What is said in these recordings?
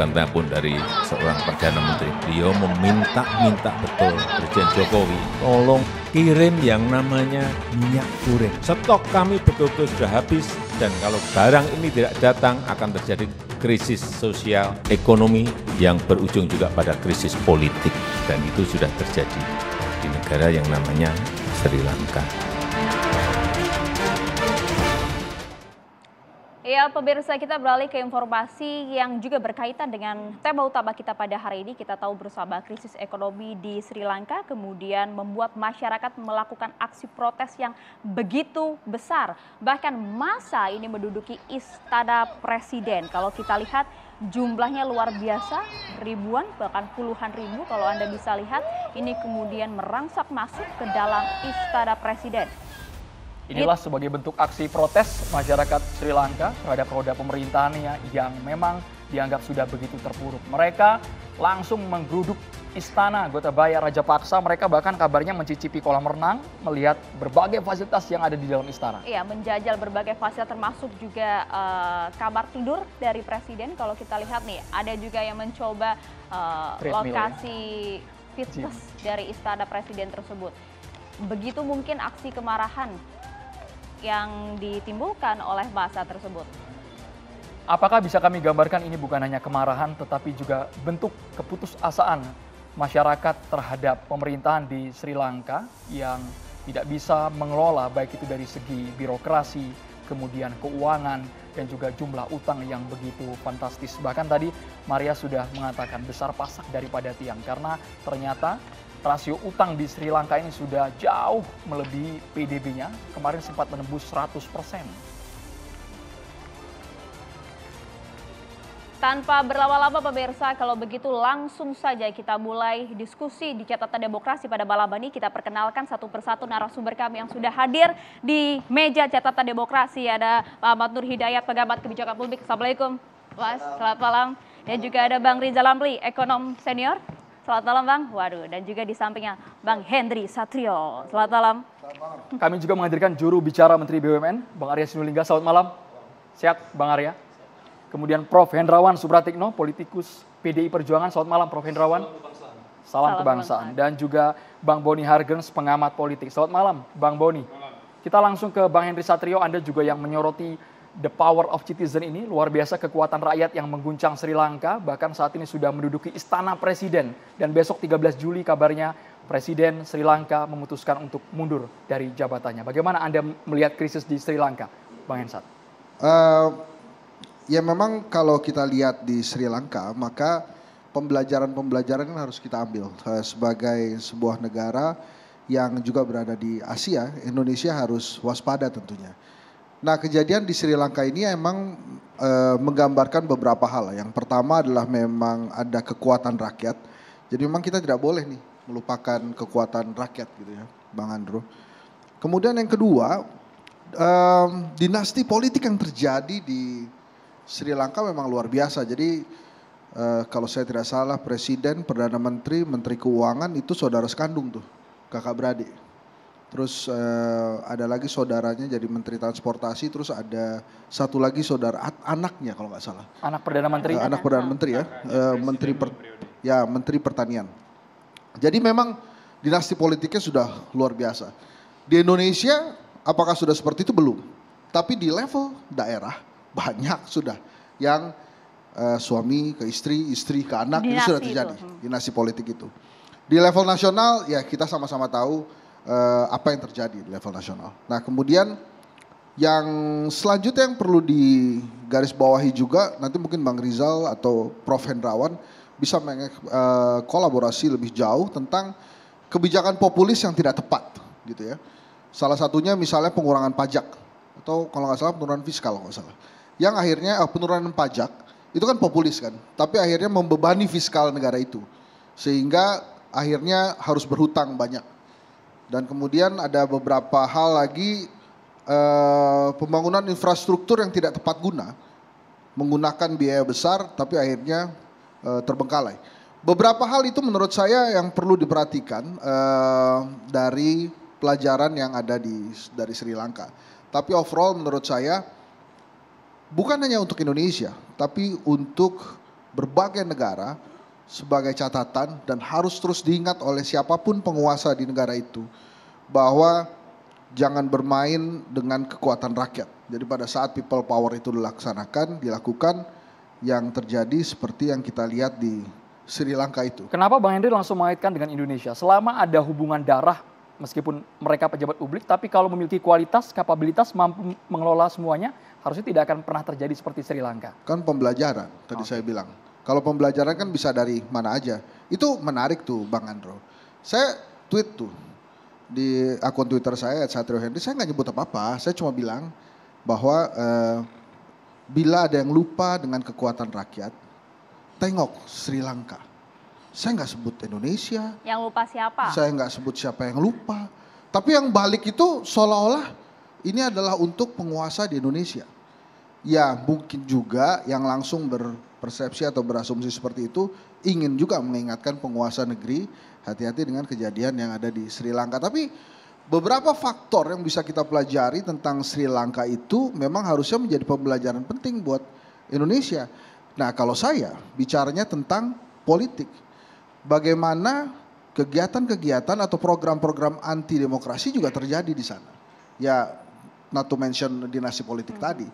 bantah pun dari seorang Perdana Menteri. Beliau meminta-minta betul Presiden Jokowi, tolong kirim yang namanya minyak goreng. Stok kami betul-betul sudah habis dan kalau barang ini tidak datang akan terjadi krisis sosial ekonomi yang berujung juga pada krisis politik dan itu sudah terjadi di negara yang namanya Sri Lanka. Ya, pemirsa kita beralih ke informasi yang juga berkaitan dengan tema utama kita pada hari ini. Kita tahu bersama krisis ekonomi di Sri Lanka kemudian membuat masyarakat melakukan aksi protes yang begitu besar. Bahkan masa ini menduduki istana presiden. Kalau kita lihat jumlahnya luar biasa, ribuan bahkan puluhan ribu kalau Anda bisa lihat ini kemudian merangsak masuk ke dalam istana presiden. Inilah sebagai bentuk aksi protes masyarakat Sri Lanka terhadap roda pemerintahannya yang memang dianggap sudah begitu terpuruk. Mereka langsung menggeruduk istana Gotabaya Raja Paksa. Mereka bahkan kabarnya mencicipi kolam renang, melihat berbagai fasilitas yang ada di dalam istana. Iya, menjajal berbagai fasilitas termasuk juga uh, kamar tidur dari presiden. Kalau kita lihat nih, ada juga yang mencoba uh, lokasi ya. fitness Gym. dari istana presiden tersebut. Begitu mungkin aksi kemarahan yang ditimbulkan oleh massa tersebut. Apakah bisa kami gambarkan ini bukan hanya kemarahan tetapi juga bentuk keputusasaan masyarakat terhadap pemerintahan di Sri Lanka yang tidak bisa mengelola baik itu dari segi birokrasi, kemudian keuangan, dan juga jumlah utang yang begitu fantastis. Bahkan tadi Maria sudah mengatakan besar pasak daripada tiang karena ternyata rasio utang di Sri Lanka ini sudah jauh melebihi PDB-nya. Kemarin sempat menembus 100 persen. Tanpa berlama-lama pemirsa, kalau begitu langsung saja kita mulai diskusi di catatan demokrasi pada malam ini. Kita perkenalkan satu persatu narasumber kami yang sudah hadir di meja catatan demokrasi. Ada Pak Ahmad Nur Hidayat, pengamat kebijakan publik. Assalamualaikum, Mas. Selamat malam. Dan juga ada Bang Rizal Amri, ekonom senior. Selamat malam Bang. Waduh, dan juga di sampingnya Bang Hendri Satrio. Selamat malam. Kami juga menghadirkan juru bicara Menteri BUMN, Bang Arya Sinulinga. Selamat malam. Sehat Bang Arya. Kemudian Prof. Hendrawan Subratikno, politikus PDI Perjuangan. Selamat malam Prof. Hendrawan. Salam kebangsaan. Salam kebangsaan. Dan juga Bang Boni Hargens, pengamat politik. Selamat malam Bang Boni. Kita langsung ke Bang Henry Satrio, Anda juga yang menyoroti The Power of Citizen ini luar biasa kekuatan rakyat yang mengguncang Sri Lanka bahkan saat ini sudah menduduki istana presiden dan besok 13 Juli kabarnya presiden Sri Lanka memutuskan untuk mundur dari jabatannya. Bagaimana Anda melihat krisis di Sri Lanka, Bang Hensat? Uh, eh, ya memang kalau kita lihat di Sri Lanka maka pembelajaran-pembelajaran kan harus kita ambil eh, sebagai sebuah negara yang juga berada di Asia, Indonesia harus waspada tentunya Nah kejadian di Sri Lanka ini emang e, menggambarkan beberapa hal. Yang pertama adalah memang ada kekuatan rakyat. Jadi memang kita tidak boleh nih melupakan kekuatan rakyat gitu ya, Bang Andro. Kemudian yang kedua, e, dinasti politik yang terjadi di Sri Lanka memang luar biasa. Jadi e, kalau saya tidak salah, presiden, perdana menteri, menteri keuangan itu saudara sekandung tuh, kakak beradik terus uh, ada lagi saudaranya jadi menteri transportasi, terus ada satu lagi saudara at- anaknya kalau nggak salah. Anak perdana menteri. Uh, anak perdana menteri ya, uh, menteri per, ya menteri pertanian. Jadi memang dinasti politiknya sudah luar biasa. Di Indonesia apakah sudah seperti itu belum? Tapi di level daerah banyak sudah yang uh, suami ke istri, istri ke anak dinasti itu sudah terjadi itu. dinasti politik itu. Di level nasional ya kita sama-sama tahu uh, apa yang terjadi di level nasional. Nah kemudian yang selanjutnya yang perlu digarisbawahi juga nanti mungkin Bang Rizal atau Prof Hendrawan bisa mengkolaborasi eh, uh, lebih jauh tentang kebijakan populis yang tidak tepat gitu ya. Salah satunya misalnya pengurangan pajak atau kalau nggak salah penurunan fiskal kalau nggak salah. Yang akhirnya uh, penurunan pajak itu kan populis kan, tapi akhirnya membebani fiskal negara itu. Sehingga akhirnya harus berhutang banyak dan kemudian ada beberapa hal lagi eh, pembangunan infrastruktur yang tidak tepat guna, menggunakan biaya besar tapi akhirnya eh, terbengkalai. Beberapa hal itu menurut saya yang perlu diperhatikan eh, dari pelajaran yang ada di dari Sri Lanka. Tapi overall menurut saya bukan hanya untuk Indonesia, tapi untuk berbagai negara sebagai catatan dan harus terus diingat oleh siapapun penguasa di negara itu bahwa jangan bermain dengan kekuatan rakyat. Jadi pada saat people power itu dilaksanakan, dilakukan yang terjadi seperti yang kita lihat di Sri Lanka itu. Kenapa Bang Henry langsung mengaitkan dengan Indonesia? Selama ada hubungan darah meskipun mereka pejabat publik, tapi kalau memiliki kualitas, kapabilitas, mampu mengelola semuanya, harusnya tidak akan pernah terjadi seperti Sri Lanka. Kan pembelajaran, tadi okay. Ah. saya bilang kalau pembelajaran kan bisa dari mana aja. Itu menarik tuh Bang Andro. Saya tweet tuh di akun Twitter saya Satrio Henry. Saya nggak nyebut apa-apa. Saya cuma bilang bahwa eh, bila ada yang lupa dengan kekuatan rakyat, tengok Sri Lanka. Saya nggak sebut Indonesia. Yang lupa siapa? Saya nggak sebut siapa yang lupa. Tapi yang balik itu seolah-olah ini adalah untuk penguasa di Indonesia. Ya mungkin juga yang langsung ber persepsi atau berasumsi seperti itu ingin juga mengingatkan penguasa negeri hati-hati dengan kejadian yang ada di Sri Lanka. Tapi beberapa faktor yang bisa kita pelajari tentang Sri Lanka itu memang harusnya menjadi pembelajaran penting buat Indonesia. Nah, kalau saya bicaranya tentang politik, bagaimana kegiatan-kegiatan atau program-program anti demokrasi juga terjadi di sana. Ya, not to mention dinasti politik hmm. tadi.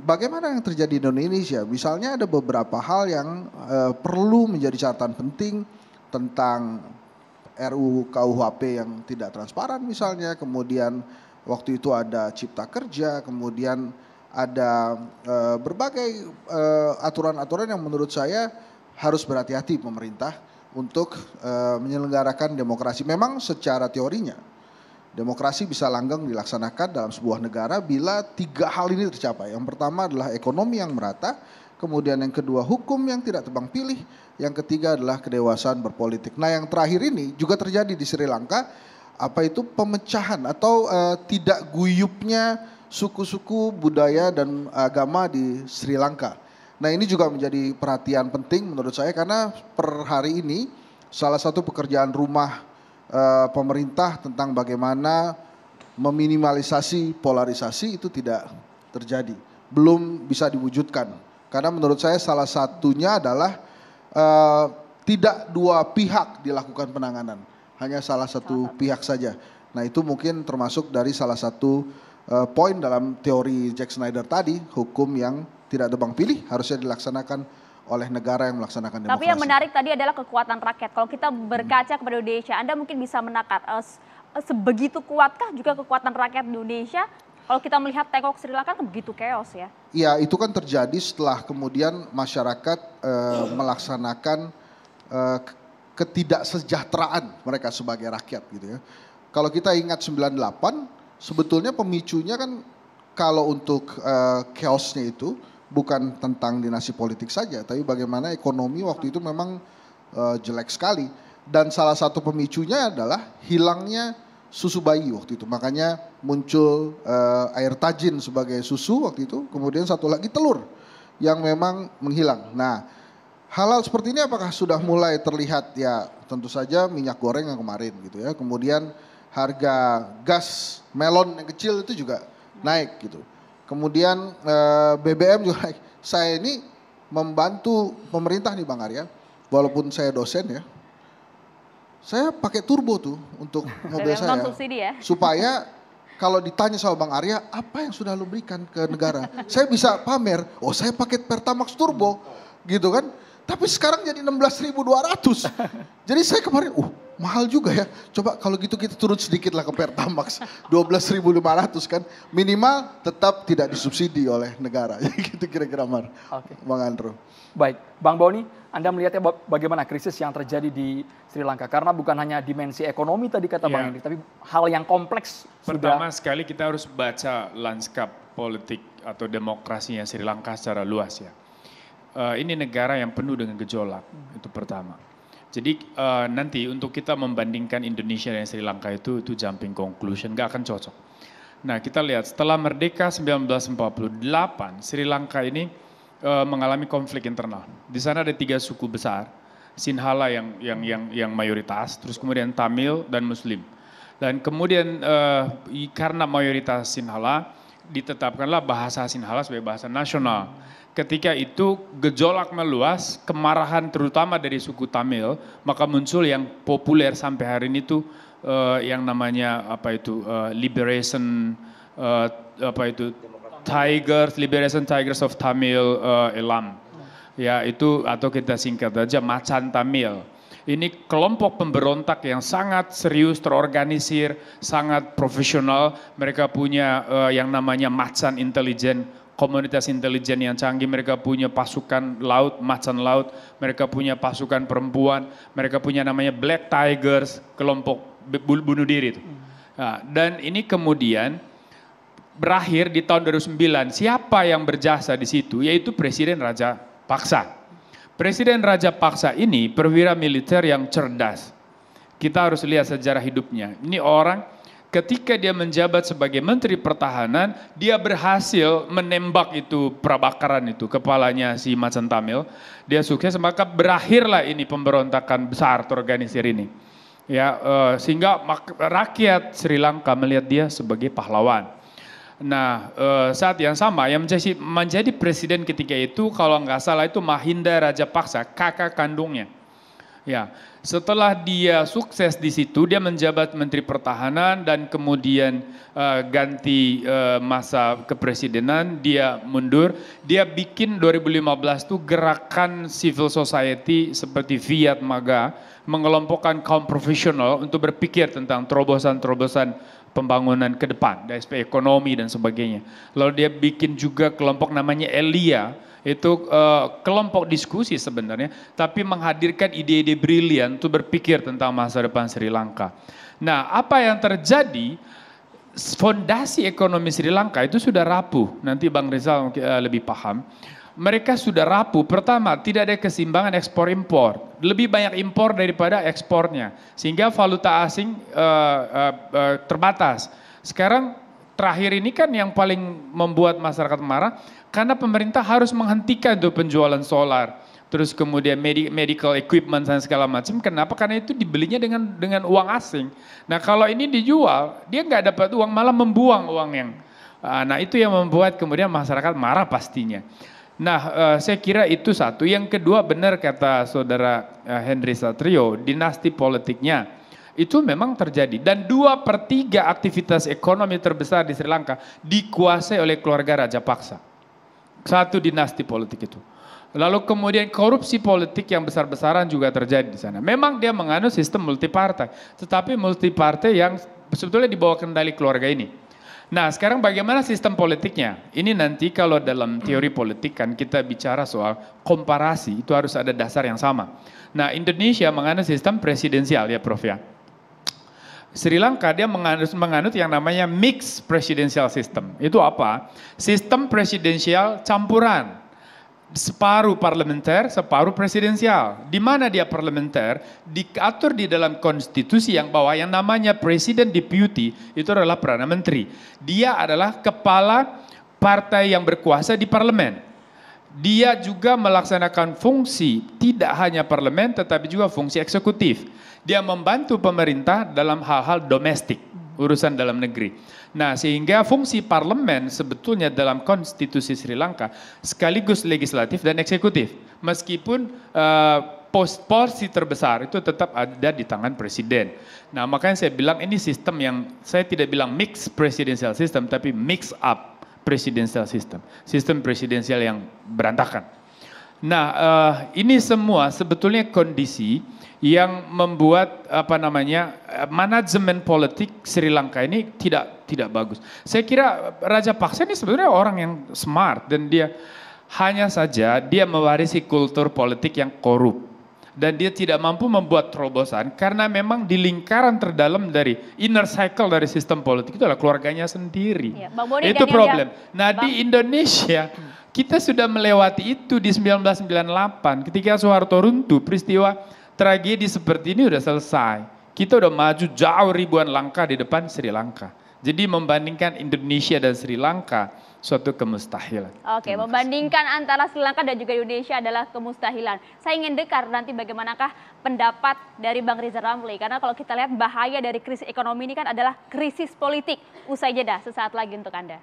Bagaimana yang terjadi di Indonesia? Misalnya ada beberapa hal yang uh, perlu menjadi catatan penting tentang RUU KUHP yang tidak transparan misalnya, kemudian waktu itu ada cipta kerja, kemudian ada uh, berbagai aturan eh, aturan-aturan yang menurut saya harus berhati-hati pemerintah untuk menyelenggarakan demokrasi memang secara teorinya Demokrasi bisa langgeng dilaksanakan dalam sebuah negara bila tiga hal ini tercapai. Yang pertama adalah ekonomi yang merata, kemudian yang kedua hukum yang tidak tebang pilih, yang ketiga adalah kedewasaan berpolitik. Nah, yang terakhir ini juga terjadi di Sri Lanka, apa itu pemecahan atau uh, tidak guyupnya suku-suku, budaya dan agama di Sri Lanka. Nah, ini juga menjadi perhatian penting menurut saya karena per hari ini salah satu pekerjaan rumah Eh, pemerintah tentang bagaimana meminimalisasi polarisasi itu tidak terjadi, belum bisa diwujudkan. Karena menurut saya salah satunya adalah uh, tidak dua pihak dilakukan penanganan, hanya salah satu pihak saja. Nah itu mungkin termasuk dari salah satu uh, poin dalam teori Jack Snyder tadi, hukum yang tidak tebang pilih harusnya dilaksanakan oleh negara yang melaksanakan demokrasi. Tapi yang menarik tadi adalah kekuatan rakyat. Kalau kita berkaca kepada Indonesia, Anda mungkin bisa menakar uh, eh, eh, sebegitu kuatkah juga kekuatan rakyat Indonesia? Kalau kita melihat tengok Sri Lanka kan begitu chaos ya. Iya, itu kan terjadi setelah kemudian masyarakat uh, melaksanakan uh, ketidaksejahteraan mereka sebagai rakyat gitu ya. Kalau kita ingat 98, sebetulnya pemicunya kan kalau untuk uh, chaosnya itu bukan tentang dinasti politik saja, tapi bagaimana ekonomi waktu itu memang uh, jelek sekali. Dan salah satu pemicunya adalah hilangnya susu bayi waktu itu. Makanya muncul uh, air tajin sebagai susu waktu itu. Kemudian satu lagi telur yang memang menghilang. Nah, hal-hal seperti ini apakah sudah mulai terlihat ya? Tentu saja minyak goreng yang kemarin gitu ya. Kemudian harga gas melon yang kecil itu juga naik gitu. Kemudian eh, BBM juga saya ini membantu pemerintah nih Bang Arya, walaupun saya dosen ya. Saya pakai turbo tuh untuk mobil saya. ya. Supaya kalau ditanya sama Bang Arya, apa yang sudah lu berikan ke negara? saya bisa pamer, oh saya pakai Pertamax turbo gitu kan. Tapi sekarang jadi 16.200. jadi saya kemarin, uh mahal juga ya. Coba kalau gitu kita turun sedikit lah ke Pertamax. 12.500 kan. Minimal tetap tidak disubsidi oleh negara. Ya gitu kira-kira Mar. Okay. Bang Andro. Baik, Bang Boni, anda melihatnya bagaimana krisis yang terjadi di Sri Lanka? Karena bukan hanya dimensi ekonomi tadi kata yeah. Bang Hendrik, iya. tapi hal yang kompleks. Pertama sudah... sekali kita harus baca lanskap politik atau demokrasinya Sri Lanka secara luas ya uh, ini negara yang penuh dengan gejolak hmm. itu pertama. Jadi uh, nanti untuk kita membandingkan Indonesia dan Sri Lanka itu itu jumping conclusion gak akan cocok. Nah kita lihat setelah merdeka 1948 Sri Lanka ini uh, mengalami konflik internal. Di sana ada tiga suku besar Sinhala yang yang yang yang mayoritas, terus kemudian Tamil dan Muslim. Dan kemudian uh, karena mayoritas Sinhala ditetapkanlah bahasa Sinhala sebagai bahasa nasional. Ketika itu gejolak meluas, kemarahan terutama dari suku Tamil, maka muncul yang populer sampai hari ini tuh uh, yang namanya apa itu uh, liberation uh, apa itu Tigers, Liberation Tigers of Tamil uh, Elam. Ya, itu atau kita singkat aja macan Tamil. Ini kelompok pemberontak yang sangat serius, terorganisir, sangat profesional. Mereka punya uh, yang namanya macan intelijen komunitas intelijen yang canggih, mereka punya pasukan laut, macan laut, mereka punya pasukan perempuan, mereka punya namanya Black Tigers, kelompok bunuh diri itu. Hmm. Nah, dan ini kemudian berakhir di tahun 2009. Siapa yang berjasa di situ? Yaitu Presiden Raja Paksa. Presiden Raja Paksa ini perwira militer yang cerdas. Kita harus lihat sejarah hidupnya. Ini orang ketika dia menjabat sebagai menteri pertahanan, dia berhasil menembak itu prabakaran itu kepalanya si Macan Tamil. Dia sukses maka berakhirlah ini pemberontakan besar terorganisir ini. Ya, eh, sehingga rakyat Sri Lanka melihat dia sebagai pahlawan. Nah, eh, saat yang sama yang menjadi, menjadi presiden ketika itu kalau nggak salah itu Mahinda Rajapaksa, kakak kandungnya Ya, setelah dia sukses di situ, dia menjabat Menteri Pertahanan dan kemudian uh, ganti uh, masa kepresidenan, dia mundur. Dia bikin 2015 itu gerakan civil society seperti Fiat Maga mengelompokkan kaum profesional untuk berpikir tentang terobosan-terobosan pembangunan ke depan, dari ekonomi dan sebagainya. Lalu dia bikin juga kelompok namanya Elia itu uh, kelompok diskusi sebenarnya, tapi menghadirkan ide-ide brilian untuk berpikir tentang masa depan Sri Lanka. Nah, apa yang terjadi? Fondasi ekonomi Sri Lanka itu sudah rapuh. Nanti Bang Rizal eh, lebih paham. Mereka sudah rapuh. Pertama, tidak ada keseimbangan ekspor impor. Lebih banyak impor daripada ekspornya, sehingga valuta asing uh, uh, uh, terbatas. Sekarang terakhir ini kan yang paling membuat masyarakat marah karena pemerintah harus menghentikan tuh penjualan solar, terus kemudian medical equipment dan segala macam. Kenapa? Karena itu dibelinya dengan dengan uang asing. Nah kalau ini dijual, dia nggak dapat uang, malah membuang uang yang. Ah, nah itu yang membuat kemudian masyarakat marah pastinya. Nah, eh, saya kira itu satu. Yang kedua benar kata saudara eh, Henry Satrio, dinasti politiknya itu memang terjadi. Dan dua per tiga aktivitas ekonomi terbesar di Sri Lanka dikuasai oleh keluarga Raja Paksa. Satu dinasti politik itu. Lalu kemudian korupsi politik yang besar-besaran juga terjadi di sana. Memang dia menganut sistem multipartai, tetapi multipartai yang sebetulnya dibawa kendali keluarga ini. Nah, sekarang bagaimana sistem politiknya? Ini nanti kalau dalam teori politik kan kita bicara soal komparasi, itu harus ada dasar yang sama. Nah, Indonesia menganut sistem presidensial ya, Prof ya. Sri Lanka dia menganut, menganut yang namanya mixed presidential system. Itu apa? Sistem presidensial campuran. Separuh parlementer, separuh presidensial. Di mana dia parlementer? Diatur di dalam konstitusi yang bawah yang namanya presiden deputy itu adalah perdana menteri. Dia adalah kepala partai yang berkuasa di parlemen dia juga melaksanakan fungsi tidak hanya parlemen tetapi juga fungsi eksekutif dia membantu pemerintah dalam hal-hal domestik, hmm. urusan dalam negeri. Nah, sehingga fungsi parlemen sebetulnya dalam konstitusi Sri Lanka sekaligus legislatif dan eksekutif. Meskipun uh, porsi terbesar itu tetap ada di tangan presiden. Nah, makanya saya bilang ini sistem yang saya tidak bilang mix presidential system tapi mix up presidential system. Sistem presidensial yang berantakan. Nah, uh, ini semua sebetulnya kondisi yang membuat apa namanya eh, manajemen politik Sri Lanka ini tidak tidak bagus. Saya kira Raja Paksa ini sebenarnya orang yang smart dan dia hanya saja dia mewarisi kultur politik yang korup dan dia tidak mampu membuat terobosan karena memang di lingkaran terdalam dari inner cycle dari sistem politik itu adalah keluarganya sendiri. Ya, Bang itu problem. Yang... Nah Bang... di Indonesia kita sudah melewati itu di 1998 ketika Soeharto runtuh peristiwa tragedi seperti ini sudah selesai. Kita sudah maju jauh ribuan langkah di depan Sri Lanka. Jadi membandingkan Indonesia dan Sri Lanka suatu kemustahilan. Oke, membandingkan antara Sri Lanka dan juga Indonesia adalah kemustahilan. Saya ingin dekar nanti bagaimanakah pendapat dari Bang Riza Ramli. Karena kalau kita lihat bahaya dari krisis ekonomi ini kan adalah krisis politik. Usai jeda sesaat lagi untuk Anda.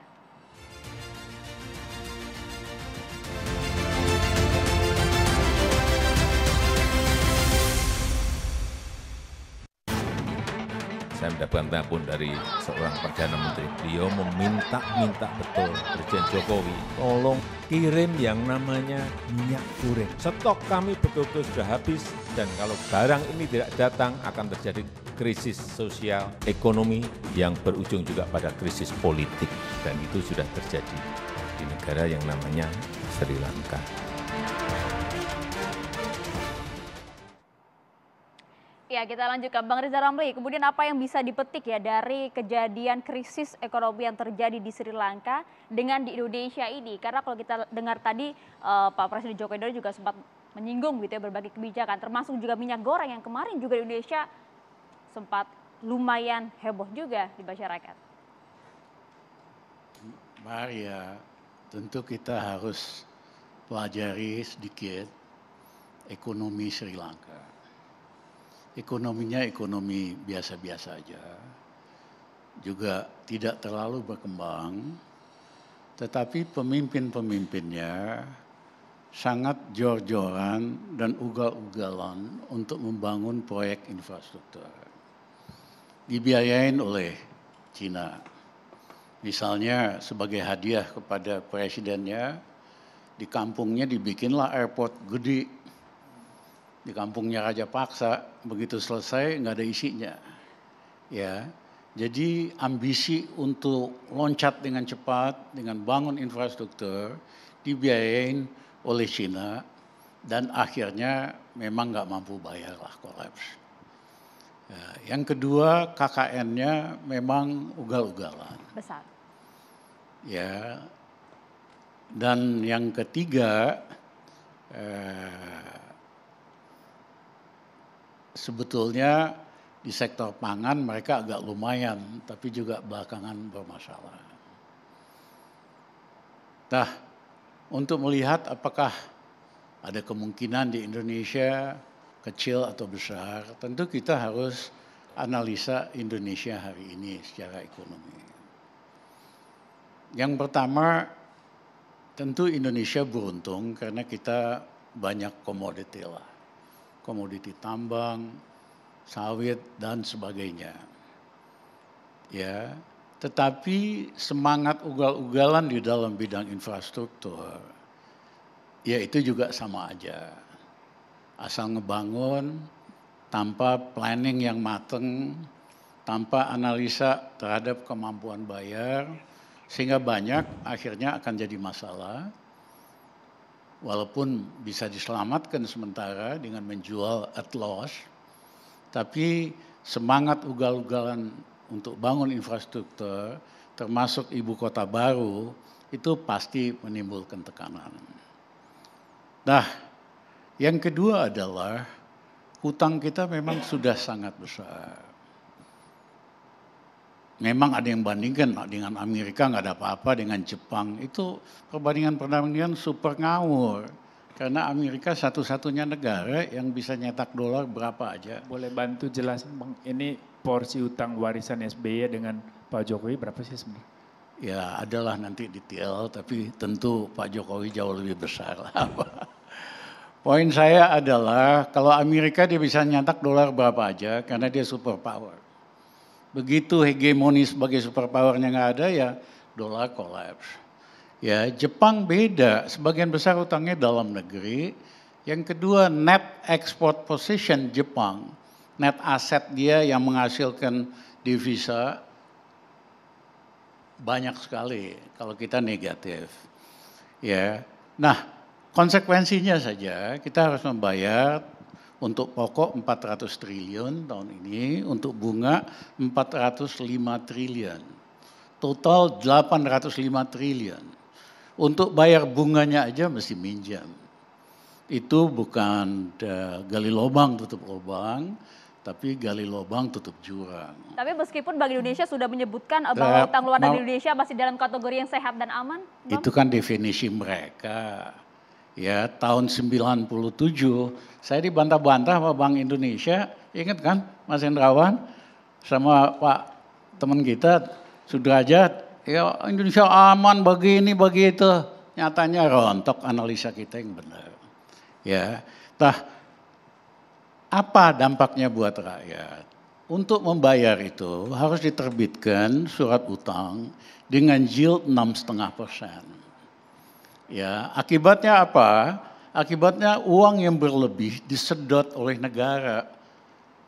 saya mendapatkan telepon dari seorang Perdana Menteri. Beliau meminta-minta betul Presiden Jokowi, tolong kirim yang namanya minyak goreng. Stok kami betul-betul sudah habis dan kalau barang ini tidak datang akan terjadi krisis sosial, ekonomi yang berujung juga pada krisis politik. Dan itu sudah terjadi di negara yang namanya Sri Lanka. Ya, kita lanjutkan Bang Riza Ramli. Kemudian apa yang bisa dipetik ya dari kejadian krisis ekonomi yang terjadi di Sri Lanka dengan di Indonesia ini? Karena kalau kita dengar tadi uh, Pak Presiden Joko Widodo juga sempat menyinggung gitu ya berbagai kebijakan, termasuk juga minyak goreng yang kemarin juga di Indonesia sempat lumayan heboh juga di masyarakat. Maria, ya, tentu kita harus pelajari sedikit ekonomi Sri Lanka ekonominya ekonomi biasa-biasa aja. Juga tidak terlalu berkembang, tetapi pemimpin-pemimpinnya sangat jor-joran dan ugal-ugalan untuk membangun proyek infrastruktur. Dibiayain oleh Cina. Misalnya sebagai hadiah kepada presidennya, di kampungnya dibikinlah airport gede di kampungnya Raja Paksa begitu selesai nggak ada isinya ya jadi ambisi untuk loncat dengan cepat dengan bangun infrastruktur dibiayain oleh Cina dan akhirnya memang nggak mampu bayar lah kolaps ya, yang kedua KKN-nya memang ugal-ugalan besar ya dan yang ketiga eh, sebetulnya di sektor pangan mereka agak lumayan, tapi juga belakangan bermasalah. Nah, untuk melihat apakah ada kemungkinan di Indonesia kecil atau besar, tentu kita harus analisa Indonesia hari ini secara ekonomi. Yang pertama, tentu Indonesia beruntung karena kita banyak komoditi lah komoditi tambang, sawit dan sebagainya. Ya, tetapi semangat ugal-ugalan di dalam bidang infrastruktur ya itu juga sama aja. Asal ngebangun tanpa planning yang mateng, tanpa analisa terhadap kemampuan bayar sehingga banyak akhirnya akan jadi masalah walaupun bisa diselamatkan sementara dengan menjual at loss, tapi semangat ugal-ugalan untuk bangun infrastruktur, termasuk ibu kota baru, itu pasti menimbulkan tekanan. Nah, yang kedua adalah hutang kita memang sudah sangat besar memang ada yang bandingkan dengan Amerika nggak ada apa-apa dengan Jepang itu perbandingan-perbandingan super ngawur karena Amerika satu-satunya negara yang bisa nyetak dolar berapa aja. Boleh bantu jelasin bang, ini porsi utang warisan SBY dengan Pak Jokowi berapa sih sebenarnya? Ya adalah nanti detail tapi tentu Pak Jokowi jauh lebih besar lah. Poin saya adalah kalau Amerika dia bisa nyetak dolar berapa aja karena dia super power. Begitu hegemoni sebagai superpowernya nggak ada ya dolar collapse. Ya Jepang beda, sebagian besar utangnya dalam negeri. Yang kedua net export position Jepang, net aset dia yang menghasilkan divisa banyak sekali kalau kita negatif. Ya. Nah, konsekuensinya saja kita harus membayar untuk pokok 400 triliun tahun ini, untuk bunga 405 triliun. Total 805 triliun. Untuk bayar bunganya aja mesti minjam. Itu bukan eh, gali lubang tutup lubang, tapi gali lubang tutup jurang. Tapi meskipun Bank Indonesia sudah menyebutkan eh, eh, bahwa utang luar negeri Indonesia masih dalam kategori yang sehat dan aman? Itu kan definisi mereka ya tahun 97 saya dibantah-bantah sama Bank Indonesia, ingat kan Mas Hendrawan sama Pak teman kita Sudrajat, ya Indonesia aman bagi ini bagi itu. Nyatanya rontok analisa kita yang benar. Ya, tah apa dampaknya buat rakyat? Untuk membayar itu harus diterbitkan surat utang dengan yield 6,5 persen. Ya, akibatnya apa? Akibatnya uang yang berlebih disedot oleh negara.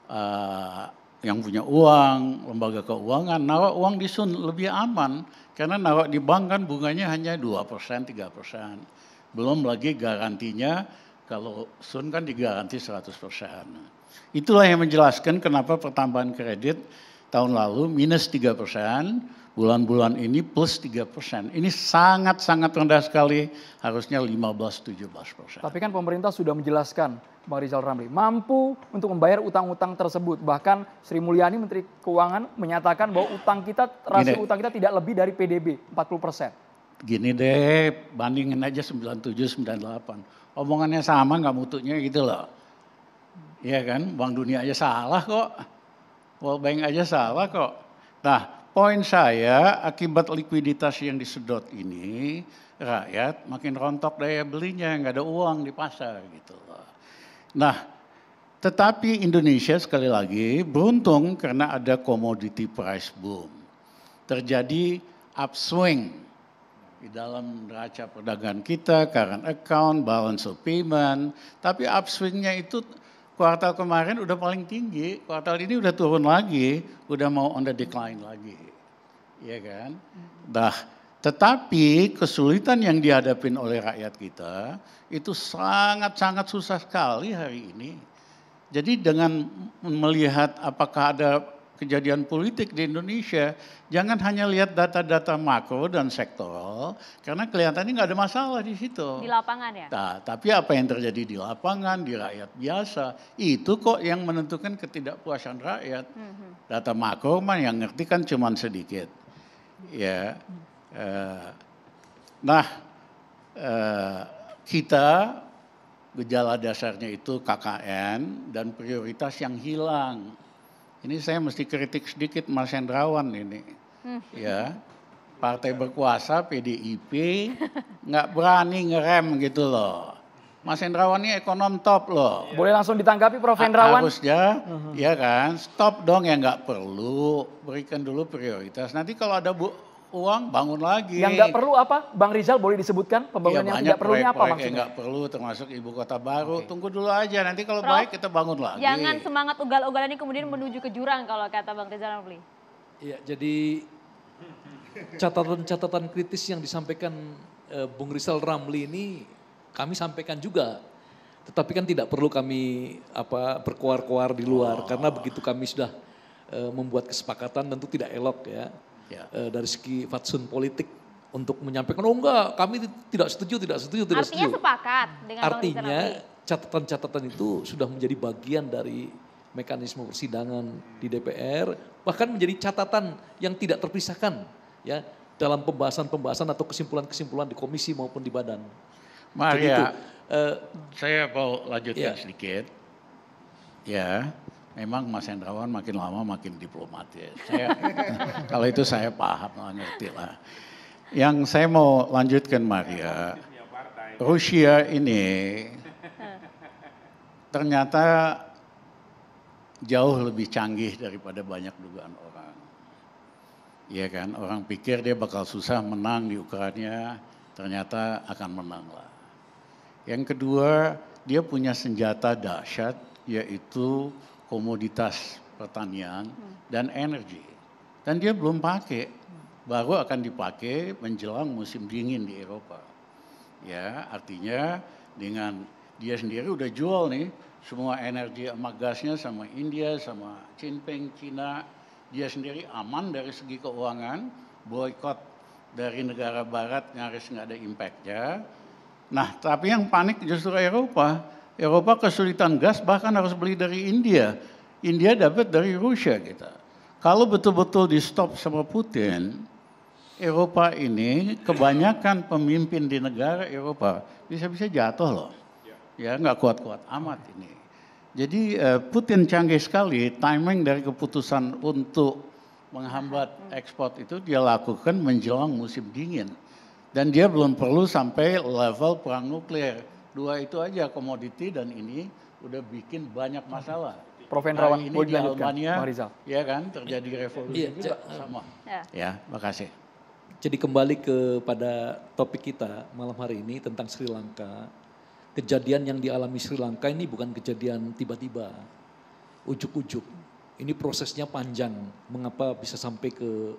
Uh, yang punya uang, lembaga keuangan, naruh uang di sun lebih aman. Karena naruh di bank kan bunganya hanya 2%, 3%. Belum lagi garantinya kalau sun kan digaranti 100%. Itulah yang menjelaskan kenapa pertambahan kredit tahun lalu minus 3%, bulan-bulan ini plus 3 persen. Ini sangat-sangat rendah sekali, harusnya 15-17 persen. Tapi kan pemerintah sudah menjelaskan, Bang Rizal Ramli, mampu untuk membayar utang-utang tersebut. Bahkan Sri Mulyani, Menteri Keuangan, menyatakan bahwa utang kita, rasio utang kita tidak lebih dari PDB, 40 persen. Gini deh, bandingin aja 97-98. Omongannya sama, nggak mutunya gitu loh. Iya kan, Bank Dunia aja salah kok. World Bank aja salah kok. Nah, Poin saya, akibat likuiditas yang disedot ini, rakyat makin rontok daya belinya, nggak ada uang di pasar gitu loh. Nah, tetapi Indonesia sekali lagi beruntung karena ada commodity price boom. Terjadi upswing di dalam neraca perdagangan kita, current account, balance of payment. Tapi upswingnya itu kuartal kemarin udah paling tinggi, kuartal ini udah turun lagi, udah mau on the decline lagi ya kan? Nah, tetapi kesulitan yang dihadapin oleh rakyat kita itu sangat-sangat susah sekali hari ini. Jadi dengan melihat apakah ada kejadian politik di Indonesia, jangan hanya lihat data-data makro dan sektoral, karena kelihatannya nggak ada masalah di situ. Di lapangan ya? Nah, tapi apa yang terjadi di lapangan, di rakyat biasa, itu kok yang menentukan ketidakpuasan rakyat. Hmm, hmm. Data makro mah yang ngerti kan cuma sedikit ya. Eh, nah, eh, kita gejala dasarnya itu KKN dan prioritas yang hilang. Ini saya mesti kritik sedikit Mas Hendrawan ini. Hmm. Ya, partai berkuasa PDIP nggak berani ngerem gitu loh. Mas Hendrawan ini ekonom top loh. Iya. Boleh langsung ditanggapi Prof. Hendrawan? Harusnya, uh -huh. ya kan. Stop dong yang nggak perlu. Berikan dulu prioritas. Nanti kalau ada bu uang bangun lagi. Yang nggak perlu apa? Bang Rizal boleh disebutkan pembangunan ya, yang tidak perlu apa maksudnya? Yang nggak perlu termasuk ibu kota baru. Okay. Tunggu dulu aja. Nanti kalau Prof, baik kita bangun lagi. Jangan semangat ugal-ugalan ini kemudian menuju ke jurang kalau kata Bang Rizal Ramli. Iya, jadi catatan-catatan kritis yang disampaikan eh, Bung Rizal Ramli ini kami sampaikan juga. Tetapi kan tidak perlu kami apa berkoar-koar di luar oh. karena begitu kami sudah e, membuat kesepakatan tentu tidak elok ya. ya. E, dari segi fatsun politik untuk menyampaikan oh enggak kami tidak setuju tidak setuju tidak Artinya setuju. sepakat dengan Artinya catatan-catatan itu sudah menjadi bagian dari mekanisme persidangan di DPR bahkan menjadi catatan yang tidak terpisahkan ya dalam pembahasan-pembahasan atau kesimpulan-kesimpulan di komisi maupun di badan. Maria, ya. uh, eh, saya mau lanjutkan ya. sedikit. Ya, memang Mas Hendrawan makin lama makin diplomatis. Saya, kalau itu saya paham, ngerti lah. Yang saya mau lanjutkan Maria, Rusia ini ternyata jauh lebih canggih daripada banyak dugaan orang. Iya kan, orang pikir dia bakal susah menang di Ukraina, ternyata akan menang lah. Yang kedua, dia punya senjata dahsyat yaitu komoditas pertanian hmm. dan energi. Dan dia belum pakai, baru akan dipakai menjelang musim dingin di Eropa. Ya, artinya dengan dia sendiri udah jual nih semua energi emak gasnya sama India, sama Jinping, Cina. Dia sendiri aman dari segi keuangan, boykot dari negara barat nyaris nggak ada impactnya Nah, tapi yang panik justru Eropa. Eropa kesulitan gas bahkan harus beli dari India. India dapat dari Rusia kita. Kalau betul-betul di stop sama Putin, Eropa ini kebanyakan pemimpin di negara Eropa bisa-bisa jatuh loh. Ya nggak kuat-kuat amat ini. Jadi eh, Putin canggih sekali timing dari keputusan untuk menghambat ekspor itu dia lakukan menjelang musim dingin. Dan dia belum perlu sampai level perang nuklir. Dua itu aja komoditi dan ini udah bikin banyak masalah. Prof. Hendrawan, nah, ini di Almania, ya kan terjadi revolusi ya, juga sama. Ya. ya, makasih. Jadi kembali kepada topik kita malam hari ini tentang Sri Lanka. Kejadian yang dialami Sri Lanka ini bukan kejadian tiba-tiba, ujuk-ujuk. Ini prosesnya panjang. Mengapa bisa sampai ke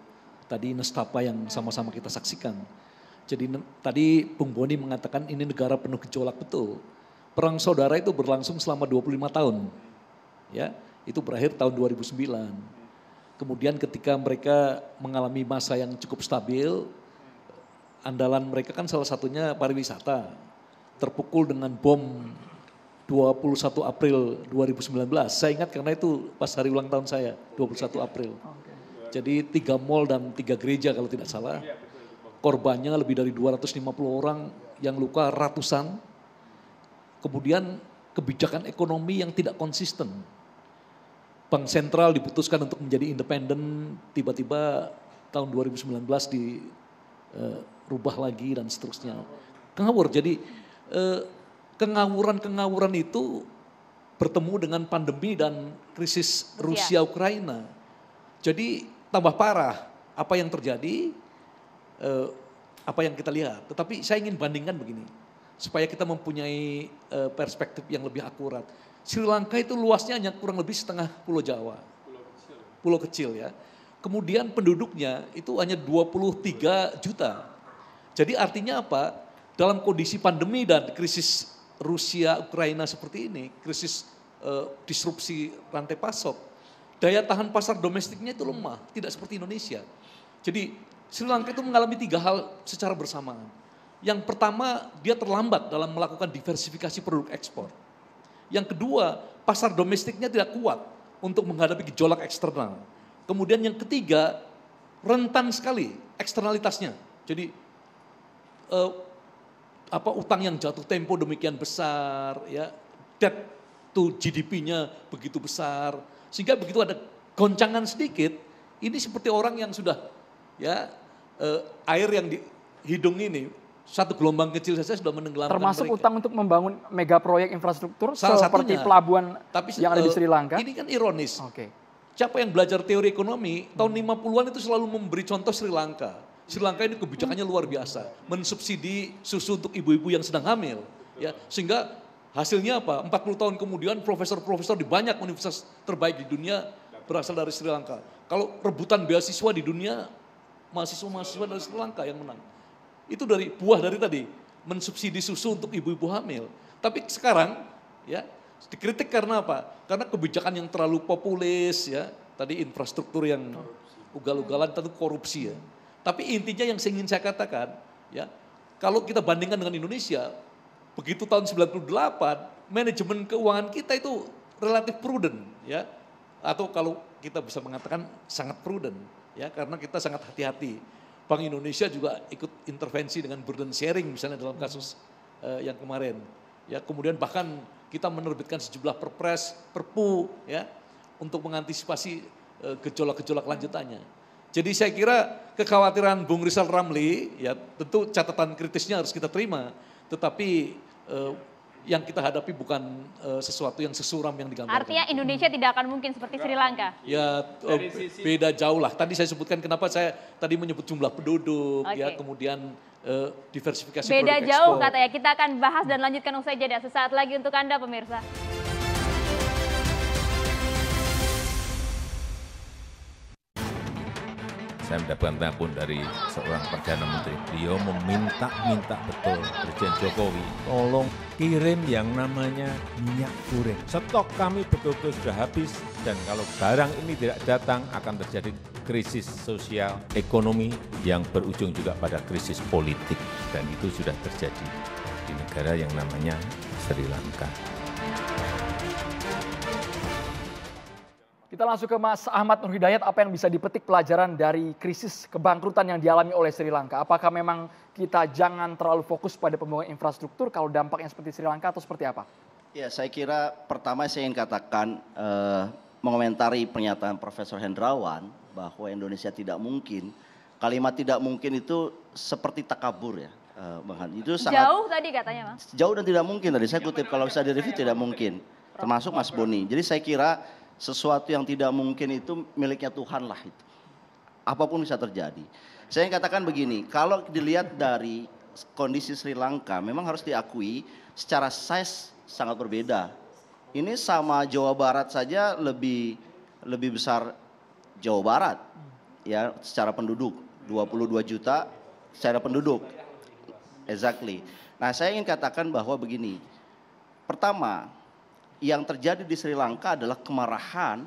tadi nestapa yang sama-sama kita saksikan? Jadi tadi Bung Boni mengatakan ini negara penuh gejolak betul. Perang saudara itu berlangsung selama 25 tahun. Ya, itu berakhir tahun 2009. Kemudian ketika mereka mengalami masa yang cukup stabil, andalan mereka kan salah satunya pariwisata. Terpukul dengan bom 21 April 2019. Saya ingat karena itu pas hari ulang tahun saya, 21 April. Jadi tiga mall dan tiga gereja kalau tidak salah iya, korbannya lebih dari 250 orang yang luka ratusan. Kemudian kebijakan ekonomi yang tidak konsisten. Bank sentral diputuskan untuk menjadi independen, tiba-tiba tahun 2019 di uh, lagi dan seterusnya. Kengawur, Jadi eh, kengawuran kengawuran uh, itu bertemu dengan pandemi dan krisis iya. Rusia Ukraina. Jadi tambah parah apa yang terjadi? uh, apa yang kita lihat. Tetapi saya ingin bandingkan begini, supaya kita mempunyai uh, perspektif yang lebih akurat. Sri Lanka itu luasnya hanya kurang lebih setengah pulau Jawa. Pulau kecil. Pulau kecil ya. Kemudian penduduknya itu hanya 23 juta. Jadi artinya apa? Dalam kondisi pandemi dan krisis Rusia Ukraina seperti ini, krisis uh, disrupsi rantai pasok, daya tahan pasar domestiknya itu lemah, tidak seperti Indonesia. Jadi Sri Lanka itu mengalami tiga hal secara bersamaan. Yang pertama, dia terlambat dalam melakukan diversifikasi produk ekspor. Yang kedua, pasar domestiknya tidak kuat untuk menghadapi gejolak eksternal. Kemudian yang ketiga, rentan sekali eksternalitasnya. Jadi uh, apa utang yang jatuh tempo demikian besar, ya debt to GDP-nya begitu besar, sehingga begitu ada goncangan sedikit, ini seperti orang yang sudah ya uh, air yang di hidung ini satu gelombang kecil saja sudah menenggelamkan Termasuk mereka. utang untuk membangun mega proyek infrastruktur Salah seperti satunya, pelabuhan tapi, yang ada di eh, Sri Lanka. Ini kan ironis. Okay. Siapa yang belajar teori ekonomi hmm. tahun hmm. 50-an itu selalu memberi contoh Sri Lanka. Sri Lanka ini kebijakannya hmm. luar biasa, mensubsidi susu untuk ibu-ibu yang sedang hamil, ya sehingga hasilnya apa? 40 tahun kemudian profesor-profesor di banyak universitas terbaik di dunia berasal dari Sri Lanka. Kalau rebutan beasiswa di dunia mahasiswa-mahasiswa dari Sri Lanka yang menang. Itu dari buah dari tadi mensubsidi susu untuk ibu-ibu hamil. Tapi sekarang ya dikritik karena apa? Karena kebijakan yang terlalu populis ya, tadi infrastruktur yang ugal-ugalan tentu korupsi ya. Tapi intinya yang saya ingin saya katakan ya, kalau kita bandingkan dengan Indonesia, begitu tahun 98 manajemen keuangan kita itu relatif prudent ya atau kalau kita bisa mengatakan sangat prudent ya karena kita sangat hati-hati. Bank Indonesia juga ikut intervensi dengan burden sharing misalnya dalam kasus uh, yang kemarin. Ya, kemudian bahkan kita menerbitkan sejumlah perpres, perpu ya untuk mengantisipasi gejolak eh, gejolak-gejolak lanjutannya. Jadi saya kira kekhawatiran Bung Rizal Ramli ya tentu catatan kritisnya harus kita terima, tetapi uh, yang kita hadapi bukan uh, sesuatu yang sesuram yang digambarkan. Artinya Indonesia tidak akan mungkin seperti Sri Lanka. Ya uh, beda jauh lah. Tadi saya sebutkan kenapa saya tadi menyebut jumlah penduduk okay. ya kemudian uh, diversifikasi beda jauh kata ya. Kita akan bahas dan lanjutkan usai jeda sesaat lagi untuk Anda pemirsa. saya mendapatkan telepon dari seorang Perdana Menteri. Beliau meminta-minta betul Presiden Jokowi, tolong kirim yang namanya minyak goreng. Stok kami betul-betul sudah habis dan kalau barang ini tidak datang akan terjadi krisis sosial, ekonomi yang berujung juga pada krisis politik. Dan itu sudah terjadi di negara yang namanya Sri Lanka. Kita langsung ke Mas Ahmad Nur Hidayat, apa yang bisa dipetik pelajaran dari krisis kebangkrutan yang dialami oleh Sri Lanka? Apakah memang kita jangan terlalu fokus pada pembangunan infrastruktur kalau dampaknya seperti Sri Lanka atau seperti apa? Ya, saya kira pertama saya ingin katakan eh, mengomentari pernyataan Profesor Hendrawan bahwa Indonesia tidak mungkin. Kalimat tidak mungkin itu seperti takabur ya. Eh, itu sangat jauh tadi katanya, Mas. Jauh dan tidak mungkin tadi saya kutip kalau bisa direview tidak mungkin. Termasuk Mas Boni. Jadi saya kira sesuatu yang tidak mungkin itu miliknya Tuhan lah itu. Apapun bisa terjadi. Saya katakan begini, kalau dilihat dari kondisi Sri Lanka memang harus diakui secara size sangat berbeda. Ini sama Jawa Barat saja lebih lebih besar Jawa Barat ya secara penduduk 22 juta secara penduduk. Exactly. Nah, saya ingin katakan bahwa begini. Pertama, yang terjadi di Sri Lanka adalah kemarahan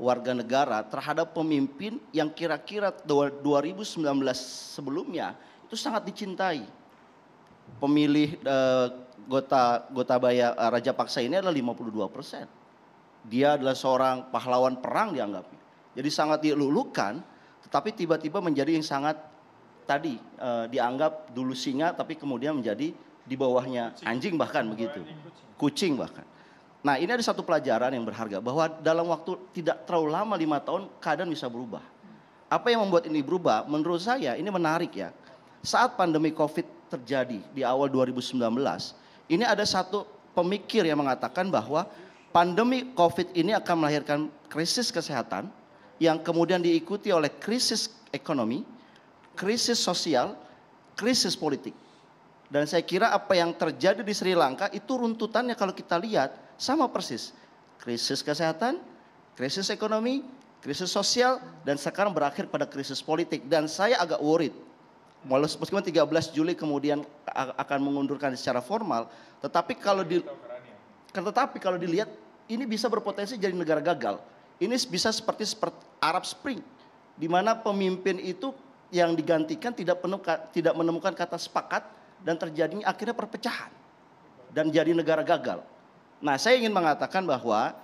warga negara terhadap pemimpin yang kira-kira 2019 sebelumnya itu sangat dicintai. Pemilih eh, Gota Gotabaya eh, Raja Paksa ini adalah 52 persen. Dia adalah seorang pahlawan perang dianggap. Jadi sangat dilulukan, tetapi tiba-tiba menjadi yang sangat tadi eh, dianggap dulu singa, tapi kemudian menjadi di bawahnya anjing bahkan begitu, kucing bahkan. Nah ini ada satu pelajaran yang berharga bahwa dalam waktu tidak terlalu lama lima tahun keadaan bisa berubah. Apa yang membuat ini berubah? Menurut saya ini menarik ya. Saat pandemi COVID terjadi di awal 2019, ini ada satu pemikir yang mengatakan bahwa pandemi COVID ini akan melahirkan krisis kesehatan yang kemudian diikuti oleh krisis ekonomi, krisis sosial, krisis politik. Dan saya kira apa yang terjadi di Sri Lanka itu runtutannya kalau kita lihat sama persis. Krisis kesehatan, krisis ekonomi, krisis sosial, dan sekarang berakhir pada krisis politik. Dan saya agak worried. Meskipun 13 Juli kemudian akan mengundurkan secara formal, tetapi kalau di tetapi kalau dilihat ini bisa berpotensi jadi negara gagal. Ini bisa seperti, seperti Arab Spring, di mana pemimpin itu yang digantikan tidak, penuh, tidak menemukan kata sepakat dan terjadinya akhirnya perpecahan dan jadi negara gagal. Nah, saya ingin mengatakan bahwa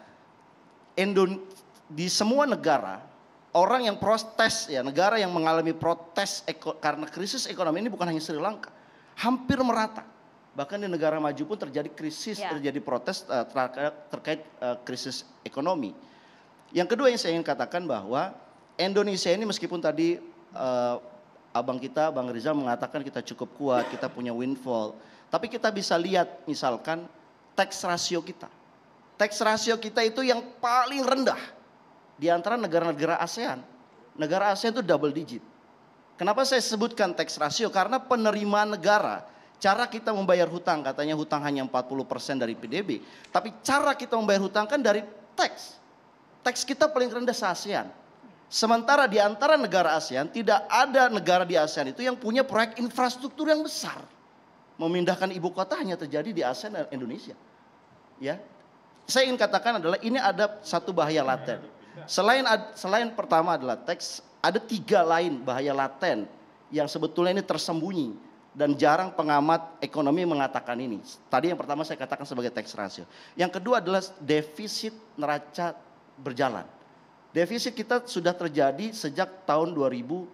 Indon di semua negara orang yang protes ya, negara yang mengalami protes karena krisis ekonomi ini bukan hanya Sri Lanka, hampir merata. Bahkan di negara maju pun terjadi krisis, ya. terjadi protes uh, e, ter terkait uh, krisis ekonomi. Yang kedua yang saya ingin katakan bahwa Indonesia ini meskipun tadi uh, abang kita Bang Rizal mengatakan kita cukup kuat, kita punya windfall, tapi kita bisa lihat misalkan tax ratio kita. Tax ratio kita itu yang paling rendah di antara negara-negara ASEAN. Negara ASEAN itu double digit. Kenapa saya sebutkan tax ratio? Karena penerimaan negara, cara kita membayar hutang, katanya hutang hanya 40% dari PDB. Tapi cara kita membayar hutang kan dari tax. Tax kita paling rendah se-ASEAN. Sementara di antara negara ASEAN tidak ada negara di ASEAN itu yang punya proyek infrastruktur yang besar memindahkan ibu kota hanya terjadi di ASEAN dan Indonesia. Ya. Saya ingin katakan adalah ini ada satu bahaya laten. Selain selain pertama adalah teks, ada tiga lain bahaya laten yang sebetulnya ini tersembunyi dan jarang pengamat ekonomi mengatakan ini. Tadi yang pertama saya katakan sebagai teks rasio. Yang kedua adalah defisit neraca berjalan. Defisit kita sudah terjadi sejak tahun 2012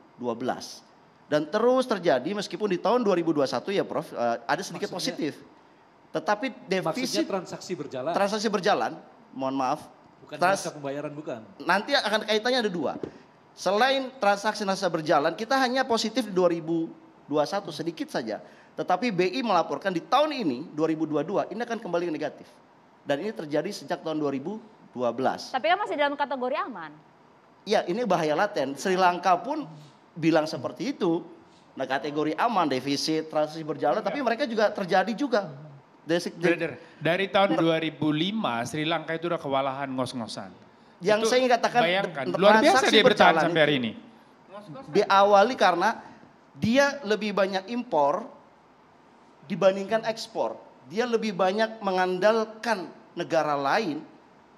dan terus terjadi meskipun di tahun 2021 ya Prof, eh, ada sedikit Maksudnya, positif. Tetapi defisit transaksi berjalan. Transaksi berjalan, mohon maaf. Bukan trans, pembayaran bukan. Nanti akan kaitannya ada dua. Selain transaksi nasa berjalan, kita hanya positif di 2021 sedikit saja. Tetapi BI melaporkan di tahun ini 2022 ini akan kembali negatif. Dan ini terjadi sejak tahun 2012. Tapi kan masih dalam kategori aman. Ya, ini bahaya laten. Sri Lanka pun bilang seperti itu, nah kategori aman, defisit, transisi berjalan, tapi mereka juga terjadi juga. Desik, Brother, dari tahun 2005 Sri Lanka itu udah kewalahan ngos-ngosan. Yang itu saya ingin katakan bayangkan, luar biasa dia bertahan sampai hari ini. Diawali karena dia lebih banyak impor dibandingkan ekspor. Dia lebih banyak mengandalkan negara lain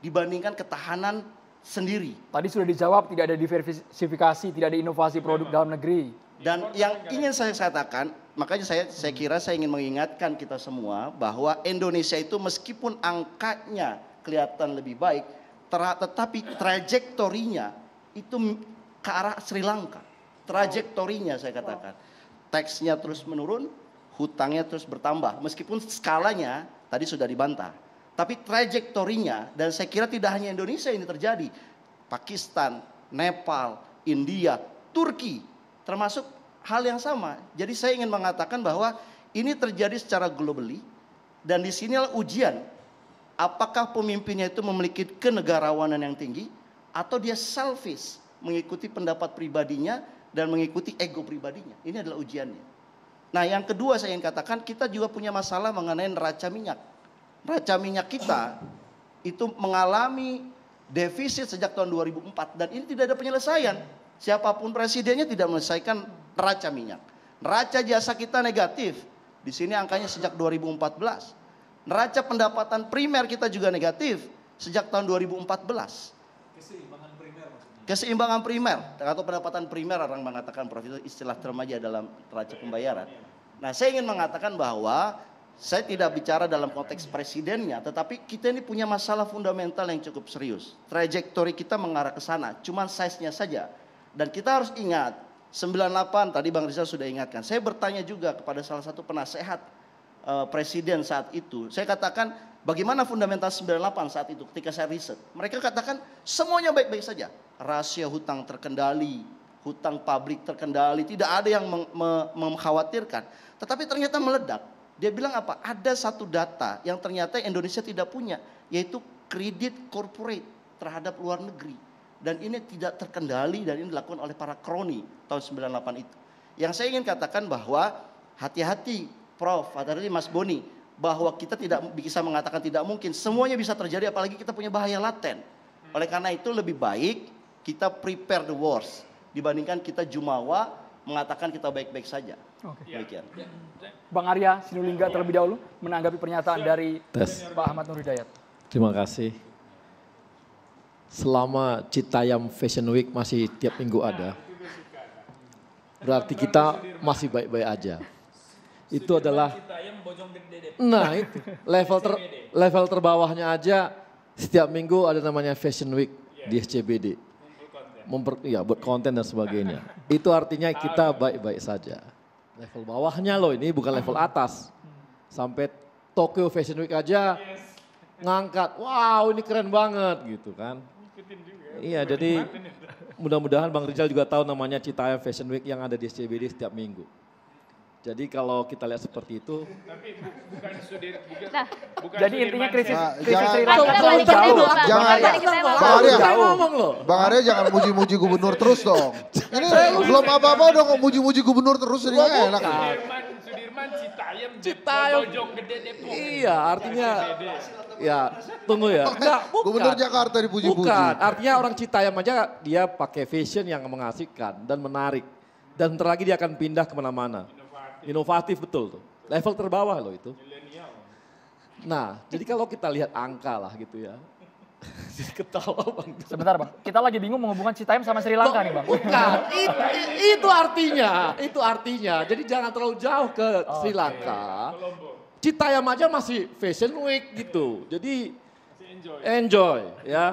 dibandingkan ketahanan sendiri. Tadi sudah dijawab tidak ada diversifikasi, tidak ada inovasi produk dalam negeri. Dan yang ingin saya katakan, makanya saya saya kira saya ingin mengingatkan kita semua bahwa Indonesia itu meskipun angkanya kelihatan lebih baik, tetapi trajektorinya itu ke arah Sri Lanka. Trajektorinya saya katakan. Teksnya terus menurun, hutangnya terus bertambah. Meskipun skalanya tadi sudah dibantah tapi trajektorinya, dan saya kira tidak hanya Indonesia ini terjadi. Pakistan, Nepal, India, Turki, termasuk hal yang sama. Jadi saya ingin mengatakan bahwa ini terjadi secara globally, dan di sinilah ujian apakah pemimpinnya itu memiliki kenegarawanan yang tinggi atau dia selfish mengikuti pendapat pribadinya dan mengikuti ego pribadinya. Ini adalah ujiannya. Nah, yang kedua saya ingin katakan kita juga punya masalah mengenai neraca minyak raca minyak kita itu mengalami defisit sejak tahun 2004 dan ini tidak ada penyelesaian. Siapapun presidennya tidak menyelesaikan raca minyak. Raca jasa kita negatif. Di sini angkanya sejak 2014. Neraca pendapatan primer kita juga negatif sejak tahun 2014. Keseimbangan primer atau pendapatan primer orang mengatakan Prof itu istilah termaja dalam neraca pembayaran. Nah, saya ingin mengatakan bahwa saya tidak bicara dalam konteks presidennya, tetapi kita ini punya masalah fundamental yang cukup serius. Trajektori kita mengarah ke sana, cuman size-nya saja. Dan kita harus ingat, 98 tadi Bang Rizal sudah ingatkan. Saya bertanya juga kepada salah satu penasehat uh, presiden saat itu. Saya katakan, bagaimana fundamental 98 saat itu ketika saya riset? Mereka katakan semuanya baik-baik saja. Rasio hutang terkendali, hutang publik terkendali, tidak ada yang mengkhawatirkan. Tetapi ternyata meledak. Dia bilang apa? Ada satu data yang ternyata Indonesia tidak punya, yaitu kredit corporate terhadap luar negeri. Dan ini tidak terkendali dan ini dilakukan oleh para kroni tahun 98 itu. Yang saya ingin katakan bahwa hati-hati Prof, hati-hati Mas Boni, bahwa kita tidak bisa mengatakan tidak mungkin. Semuanya bisa terjadi apalagi kita punya bahaya laten. Oleh karena itu lebih baik kita prepare the worst dibandingkan kita jumawa mengatakan kita baik-baik saja. Oke. Okay. Ya. Demikian. Ya. Bang Arya Sinulinga terlebih dahulu menanggapi pernyataan dari Tes. Pak Ahmad Nur Hidayat. Terima kasih. Selama Citayam Fashion Week masih tiap minggu ada, berarti kita masih baik-baik aja. Itu adalah Nah, level ter, level terbawahnya aja setiap minggu ada namanya Fashion Week ya. di SCBD memper, ya buat konten dan sebagainya. Itu artinya kita baik-baik saja. Level bawahnya loh ini bukan level atas. Sampai Tokyo Fashion Week aja ngangkat, wow ini keren banget gitu kan. Ya. iya jadi mudah-mudahan Bang Rizal juga tahu namanya Citayam Fashion Week yang ada di SCBD setiap minggu. Jadi kalau kita lihat seperti itu. Tapi bukan sudir, nah, bukan Jadi intinya krisis, nah, krisis Sri Lanka terlalu jauh. Jangan, Bang Arya, Bang Arya jangan muji-muji gubernur terus dong. Ini belum apa-apa udah muji-muji gubernur terus, ini enak. Sudirman, Sudirman, Citayam, Citayam. Gede Depok. Iya, artinya ya tunggu ya. Enggak, bukan. Gubernur Jakarta dipuji-puji. Bukan, artinya orang Citayam aja dia pakai fashion yang mengasihkan dan menarik. Dan terlagi lagi dia akan pindah kemana-mana. Inovatif betul tuh. Level terbawah loh itu. Nah, jadi kalau kita lihat angka lah gitu ya. ketawa bang. Sebentar bang, kita lagi bingung menghubungkan Citayam sama Sri Lanka nih bang. Bukan, it, itu artinya, itu artinya. Jadi jangan terlalu jauh ke oh, Sri Lanka. Okay. Citayam aja masih fashion week gitu. Jadi enjoy. enjoy ya.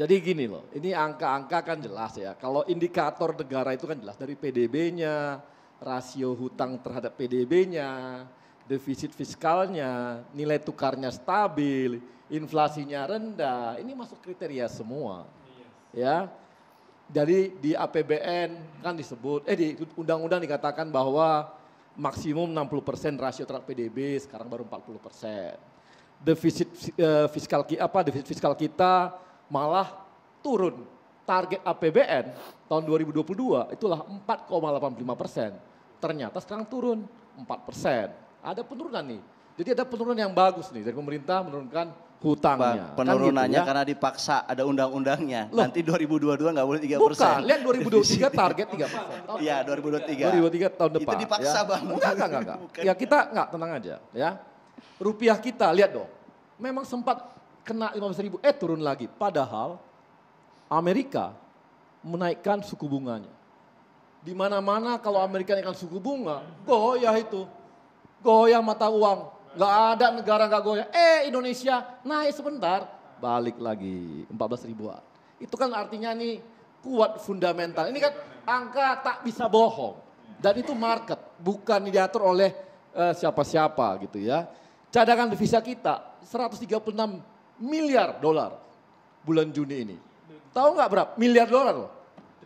Jadi gini loh, ini angka-angka kan jelas ya. Kalau indikator negara itu kan jelas dari PDB-nya, rasio hutang terhadap PDB-nya, defisit fiskalnya, nilai tukarnya stabil, inflasinya rendah. Ini masuk kriteria semua. Ya. Jadi di APBN kan disebut eh di undang-undang dikatakan bahwa maksimum 60% rasio terhadap PDB, sekarang baru 40%. Defisit eh, fiskal apa defisit fiskal kita malah turun. Target APBN tahun 2022 itulah 4,85 persen ternyata sekarang turun 4 persen. Ada penurunan nih. Jadi ada penurunan yang bagus nih dari pemerintah menurunkan hutangnya. Kan gitu penurunannya kan ya. karena dipaksa ada undang-undangnya. Nanti 2022 nggak boleh 3 persen. Bukan, lihat 2023 target 3 persen. Iya 2023. 2023 tahun depan. Itu dipaksa ya. bang. Enggak, enggak, enggak. Bukan. Ya kita enggak, tenang aja ya. Rupiah kita, lihat dong. Memang sempat kena 15 ribu, eh turun lagi. Padahal Amerika menaikkan suku bunganya. Di mana-mana kalau Amerika kan suku bunga, goyah itu. Goyah mata uang. Gak ada negara nggak goyah. Eh Indonesia naik sebentar, balik lagi 14 ribuan. Itu kan artinya nih kuat fundamental. Ini kan angka tak bisa bohong. Dan itu market, bukan diatur oleh eh, siapa-siapa uh, gitu ya. Cadangan devisa kita 136 miliar dolar bulan Juni ini. Tahu nggak berapa? Miliar dolar loh.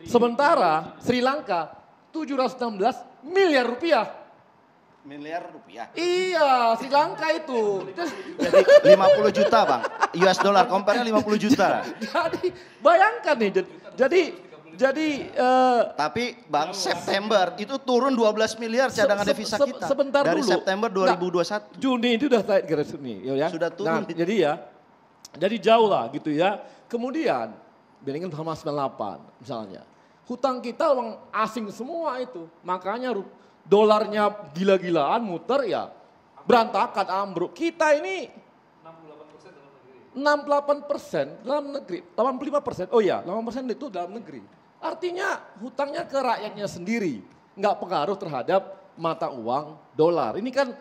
Sementara Sri Lanka 716 miliar rupiah miliar rupiah. Iya, Sri Lanka itu. Jadi 50 juta bang, US dollar compare 50 juta. jadi bayangkan nih, jadi jadi uh, tapi bang September itu turun 12 miliar cadangan se devisa se kita. Sebentar dari dulu. September 2021. Nah, Juni itu sudah naik garis ini, ya. Sudah turun. Nah, jadi ya, jadi jauh lah gitu ya. Kemudian bandingkan tahun 98 misalnya. Hutang kita uang asing semua itu. Makanya dolarnya gila-gilaan muter ya berantakan ambruk. Kita ini 68% dalam negeri. 68% dalam negeri, 85%. Oh iya, 8% itu dalam negeri. Artinya hutangnya ke rakyatnya sendiri. Nggak pengaruh terhadap mata uang dolar. Ini kan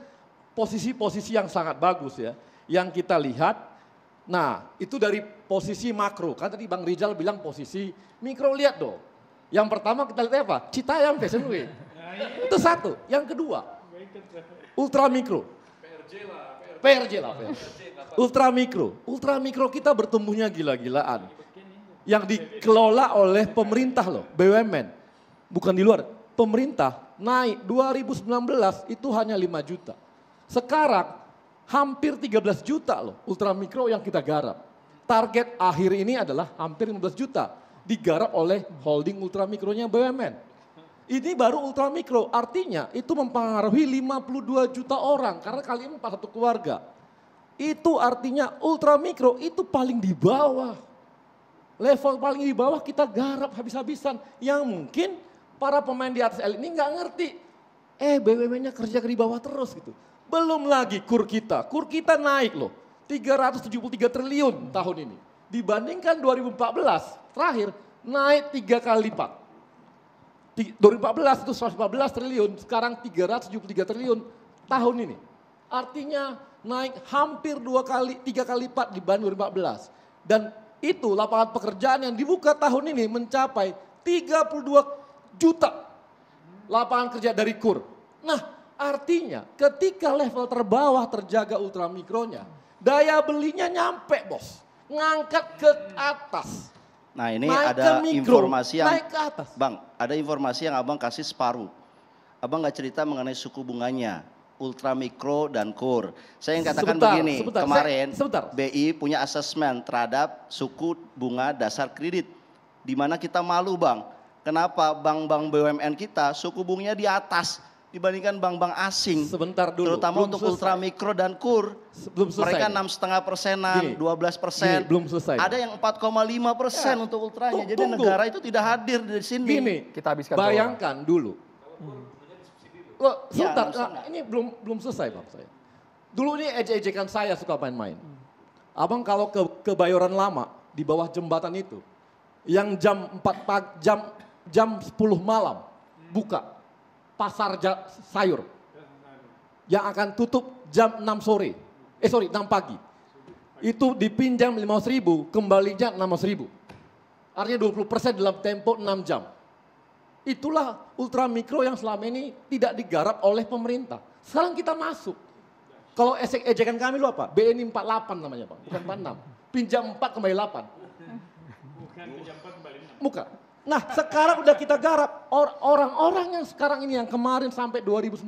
posisi-posisi yang sangat bagus ya. Yang kita lihat Nah, itu dari posisi makro. Kan tadi Bang Rizal bilang posisi mikro, lihat dong. Yang pertama kita lihat apa? yang Fashion Week. Itu satu. Yang kedua, ultra mikro. PRJ lah. PRJ lah. Ultra mikro. Ultra mikro kita bertumbuhnya gila-gilaan. Yang dikelola oleh pemerintah loh, BUMN. Bukan di luar, pemerintah naik 2019 itu hanya 5 juta. Sekarang hampir 13 juta loh ultra mikro yang kita garap. Target akhir ini adalah hampir 15 juta digarap oleh holding ultramikronya BUMN. Ini baru ultramikro, artinya itu mempengaruhi 52 juta orang karena kali empat satu keluarga. Itu artinya ultramikro itu paling di bawah. Level paling di bawah kita garap habis-habisan. Yang mungkin para pemain di atas elit ini nggak ngerti. Eh BUMN-nya kerja di bawah terus gitu. Belum lagi kur kita, kur kita naik loh. 373 triliun tahun ini. Dibandingkan 2014, terakhir naik tiga kali lipat. 2014 itu 114 triliun, sekarang 373 triliun tahun ini. Artinya naik hampir dua kali, tiga kali lipat dibanding 2014. Dan itu lapangan pekerjaan yang dibuka tahun ini mencapai 32 juta lapangan kerja dari KUR. Nah artinya ketika level terbawah terjaga ultramikronya, daya belinya nyampe bos. Ngangkat ke atas Nah ini naik ada informasi yang naik ke atas. Bang, ada informasi yang abang kasih separuh. Abang nggak cerita mengenai suku bunganya, ultra mikro dan kur Saya ingin katakan sebentar, begini, sebentar, kemarin saya, BI punya asesmen terhadap suku bunga dasar kredit. Di mana kita malu bang, kenapa bank-bank BUMN kita suku bunganya di atas dibandingkan bank-bank asing. Sebentar dulu. Terutama belum untuk selesai. mikro dan kur. Belum selesai. Mereka enam setengah persenan, dua belas persen. belum selesai. Ada yang 4,5 persen ya. untuk ultranya. Tunggu. Jadi negara itu tidak hadir di sini. Gini, kita habiskan. Bayangkan dulu. Hmm. Loh, ya, sebentar, ya, nah, ini belum belum selesai bang saya. Dulu ini ejek-ejekan saya suka main-main. Hmm. Abang kalau ke kebayoran lama di bawah jembatan itu, yang jam empat pagi, jam jam 10 malam buka pasar sayur yang akan tutup jam 6 sore. Eh sorry, 6 pagi. Itu dipinjam 500 ribu, kembalinya 600 ribu. Artinya 20 persen dalam tempo 6 jam. Itulah ultramikro yang selama ini tidak digarap oleh pemerintah. Sekarang kita masuk. Kalau esek ejekan kami lu apa? BNI 48 namanya Pak, bukan 46. Pinjam 4 kembali 8. Bukan pinjam 4 kembali 6. Bukan. Nah sekarang udah kita garap orang-orang yang sekarang ini yang kemarin sampai 2019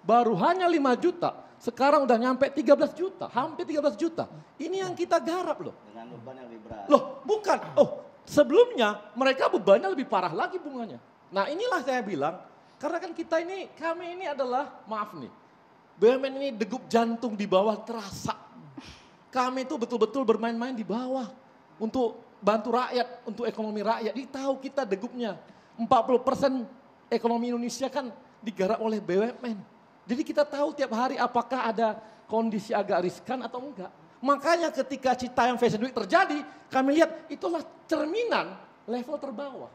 baru hanya 5 juta. Sekarang udah nyampe 13 juta, hampir 13 juta. Ini yang kita garap loh. Dengan beban yang lebih berat. Loh bukan, oh sebelumnya mereka bebannya lebih parah lagi bunganya. Nah inilah saya bilang, karena kan kita ini, kami ini adalah, maaf nih, BUMN ini degup jantung di bawah terasa. Kami itu betul-betul bermain-main di bawah untuk bantu rakyat untuk ekonomi rakyat. Jadi tahu kita degupnya. 40% ekonomi Indonesia kan digarap oleh BUMN. Jadi kita tahu tiap hari apakah ada kondisi agak riskan atau enggak. Makanya ketika cita yang Fashion duit terjadi, kami lihat itulah cerminan level terbawah.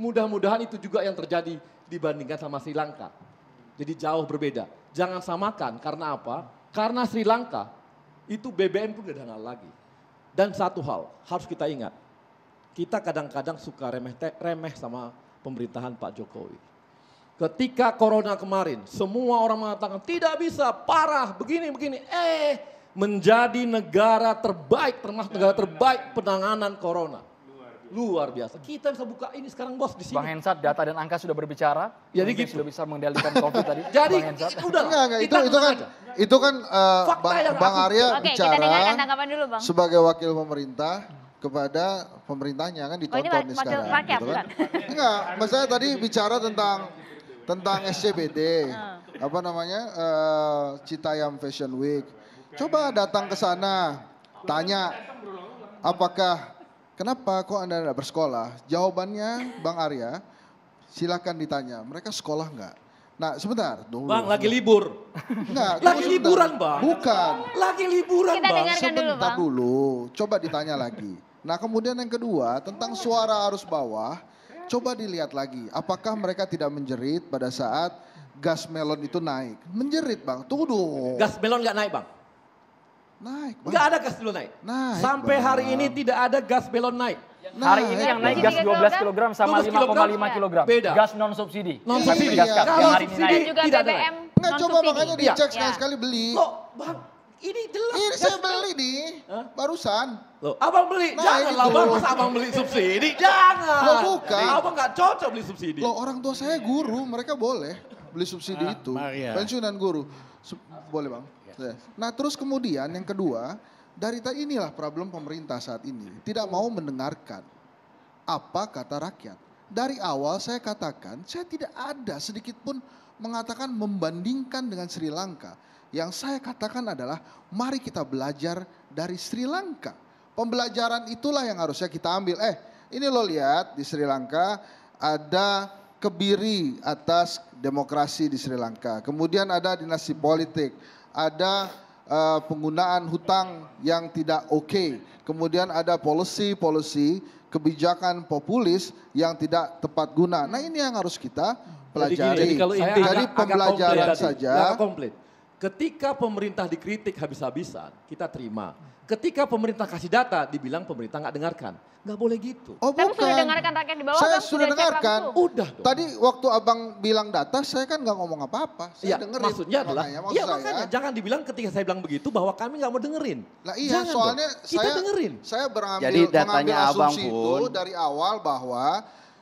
Mudah-mudahan itu juga yang terjadi dibandingkan sama Sri Lanka. Jadi jauh berbeda. Jangan samakan, karena apa? Karena Sri Lanka itu BBM pun gak ada lagi. Dan satu hal harus kita ingat, kita kadang-kadang suka remeh remeh sama pemerintahan Pak Jokowi. Ketika corona kemarin, semua orang mengatakan tidak bisa, parah, begini begini. Eh, menjadi negara terbaik, termasuk negara terbaik penanganan corona. Luar biasa. Kita bisa buka ini sekarang bos di sini. Bang Hensat, data dan angka sudah berbicara. Jadi gitu. Sudah bisa mengendalikan COVID tadi. Jadi udah. Enggak, enggak. Itu, itu kan, itu kan uh, eh, ba Bang, Arya bicara kita dulu, bang. sebagai wakil pemerintah kepada pemerintahnya kan ditonton oh, ini nih sekarang. Rakyat, gitu kan. Enggak, maksudnya tadi bicara tentang tentang SCBD, ah. apa namanya uh, Citayam Fashion Week. Coba datang ke sana, tanya apakah kenapa kok Anda tidak bersekolah? Jawabannya Bang Arya, silakan ditanya, mereka sekolah enggak? Nah sebentar. Dulu. Bang lagi libur. Enggak. lagi sebentar. liburan bang. Bukan. Lagi liburan Kita bang. Sebentar dulu, bang. dulu. Coba ditanya lagi. Nah kemudian yang kedua tentang suara arus bawah. Coba dilihat lagi. Apakah mereka tidak menjerit pada saat gas melon itu naik? Menjerit bang. Tunggu dulu. Gas melon nggak naik bang? Naik. Enggak ada gas belon naik. Naik. Sampai bang. hari ini tidak ada gas belon naik. Nah, Hari ini yang naik gas 12 kg kan? sama 5,5 kg. Iya. Beda. Gas non subsidi. Non subsidi. Gas ya. Kalau hari subsidi naik. juga tidak BBM. Enggak coba makanya dicek ya. sekali-sekali beli. Kok bang ini jelas. Ini saya beli nih, huh? barusan. Loh, abang beli, nah, lah bang, masa abang beli subsidi, jangan. Loh bukan. Abang gak cocok beli subsidi. Loh orang tua saya guru, mereka boleh beli subsidi ah, itu. Pensiunan guru. boleh bang. Ya. Nah, nah terus kemudian yang kedua, dari tadi inilah problem pemerintah saat ini. Tidak mau mendengarkan apa kata rakyat. Dari awal saya katakan, saya tidak ada sedikit pun mengatakan membandingkan dengan Sri Lanka. Yang saya katakan adalah mari kita belajar dari Sri Lanka. Pembelajaran itulah yang harusnya kita ambil. Eh, ini lo lihat di Sri Lanka ada kebiri atas demokrasi di Sri Lanka. Kemudian ada dinasti politik ada uh, penggunaan hutang yang tidak oke. Okay. Kemudian ada policy-policy kebijakan populis yang tidak tepat guna. Nah ini yang harus kita pelajari. Jadi, jadi kalau jadi agak, pembelajaran agak komplit, saja. Agak Ketika pemerintah dikritik habis-habisan, kita terima. Ketika pemerintah kasih data, dibilang pemerintah nggak dengarkan. Nggak boleh gitu. Oh, kan bukan. Tapi sudah dengarkan rakyat di bawah. Saya kan? sudah dengarkan. Udah. Dong. Tadi waktu abang bilang data, saya kan nggak ngomong apa-apa. Saya ya, dengerin. Maksudnya adalah, makanya, maksud iya, ya saya, jangan dibilang ketika saya bilang begitu bahwa kami nggak mau dengerin. Lah iya, jangan soalnya dong. kita dengerin. Saya berambil, Jadi datanya abang pun. itu dari awal bahwa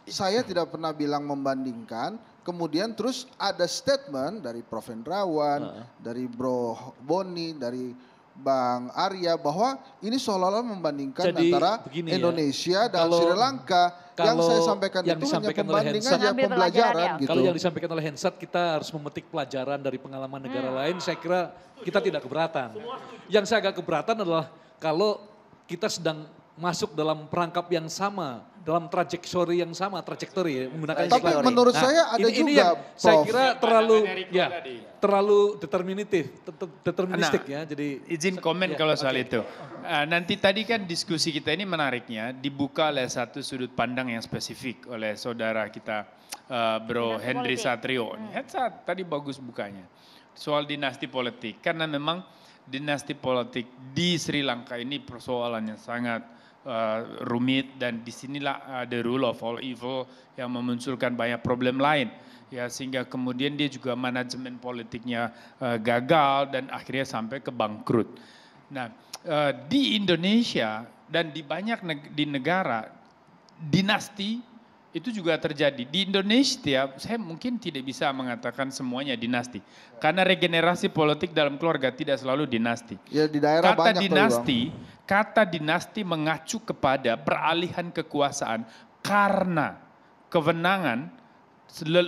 saya tidak pernah bilang membandingkan, kemudian terus ada statement dari Prof. Hendrawan, uh. dari Bro Boni, dari Bang Arya bahwa ini seolah-olah membandingkan Jadi, antara begini ya, Indonesia dan kalau, Sri Lanka kalau yang saya sampaikan yang itu disampaikan hanya pembandingan oleh Hensat, ya pembelajaran gitu. Kalau yang disampaikan oleh Hensat kita harus memetik pelajaran dari pengalaman negara hmm. lain saya kira kita tidak keberatan. Yang saya agak keberatan adalah kalau kita sedang masuk dalam perangkap yang sama, dalam trajektori yang sama, trajektori ya, menggunakan Tapi menurut nah, saya ada ini, juga, ini yang Prof. saya kira terlalu ya, terlalu determinatif, deterministik nah, ya. Jadi izin komen ya, kalau soal okay. itu. Uh, nanti tadi kan diskusi kita ini menariknya dibuka oleh satu sudut pandang yang spesifik oleh saudara kita uh, Bro dinasti Henry politik. Satrio. Hmm. tadi bagus bukanya soal dinasti politik karena memang dinasti politik di Sri Lanka ini persoalannya sangat uh, rumit dan disinilah uh, the rule of all evil yang memunculkan banyak problem lain ya sehingga kemudian dia juga manajemen politiknya uh, gagal dan akhirnya sampai ke bangkrut. Nah uh, di Indonesia dan di banyak neg di negara dinasti itu juga terjadi di Indonesia. Saya mungkin tidak bisa mengatakan semuanya dinasti karena regenerasi politik dalam keluarga tidak selalu dinasti. Ya, di daerah Kata banyak dinasti, kata dinasti mengacu kepada peralihan kekuasaan karena kewenangan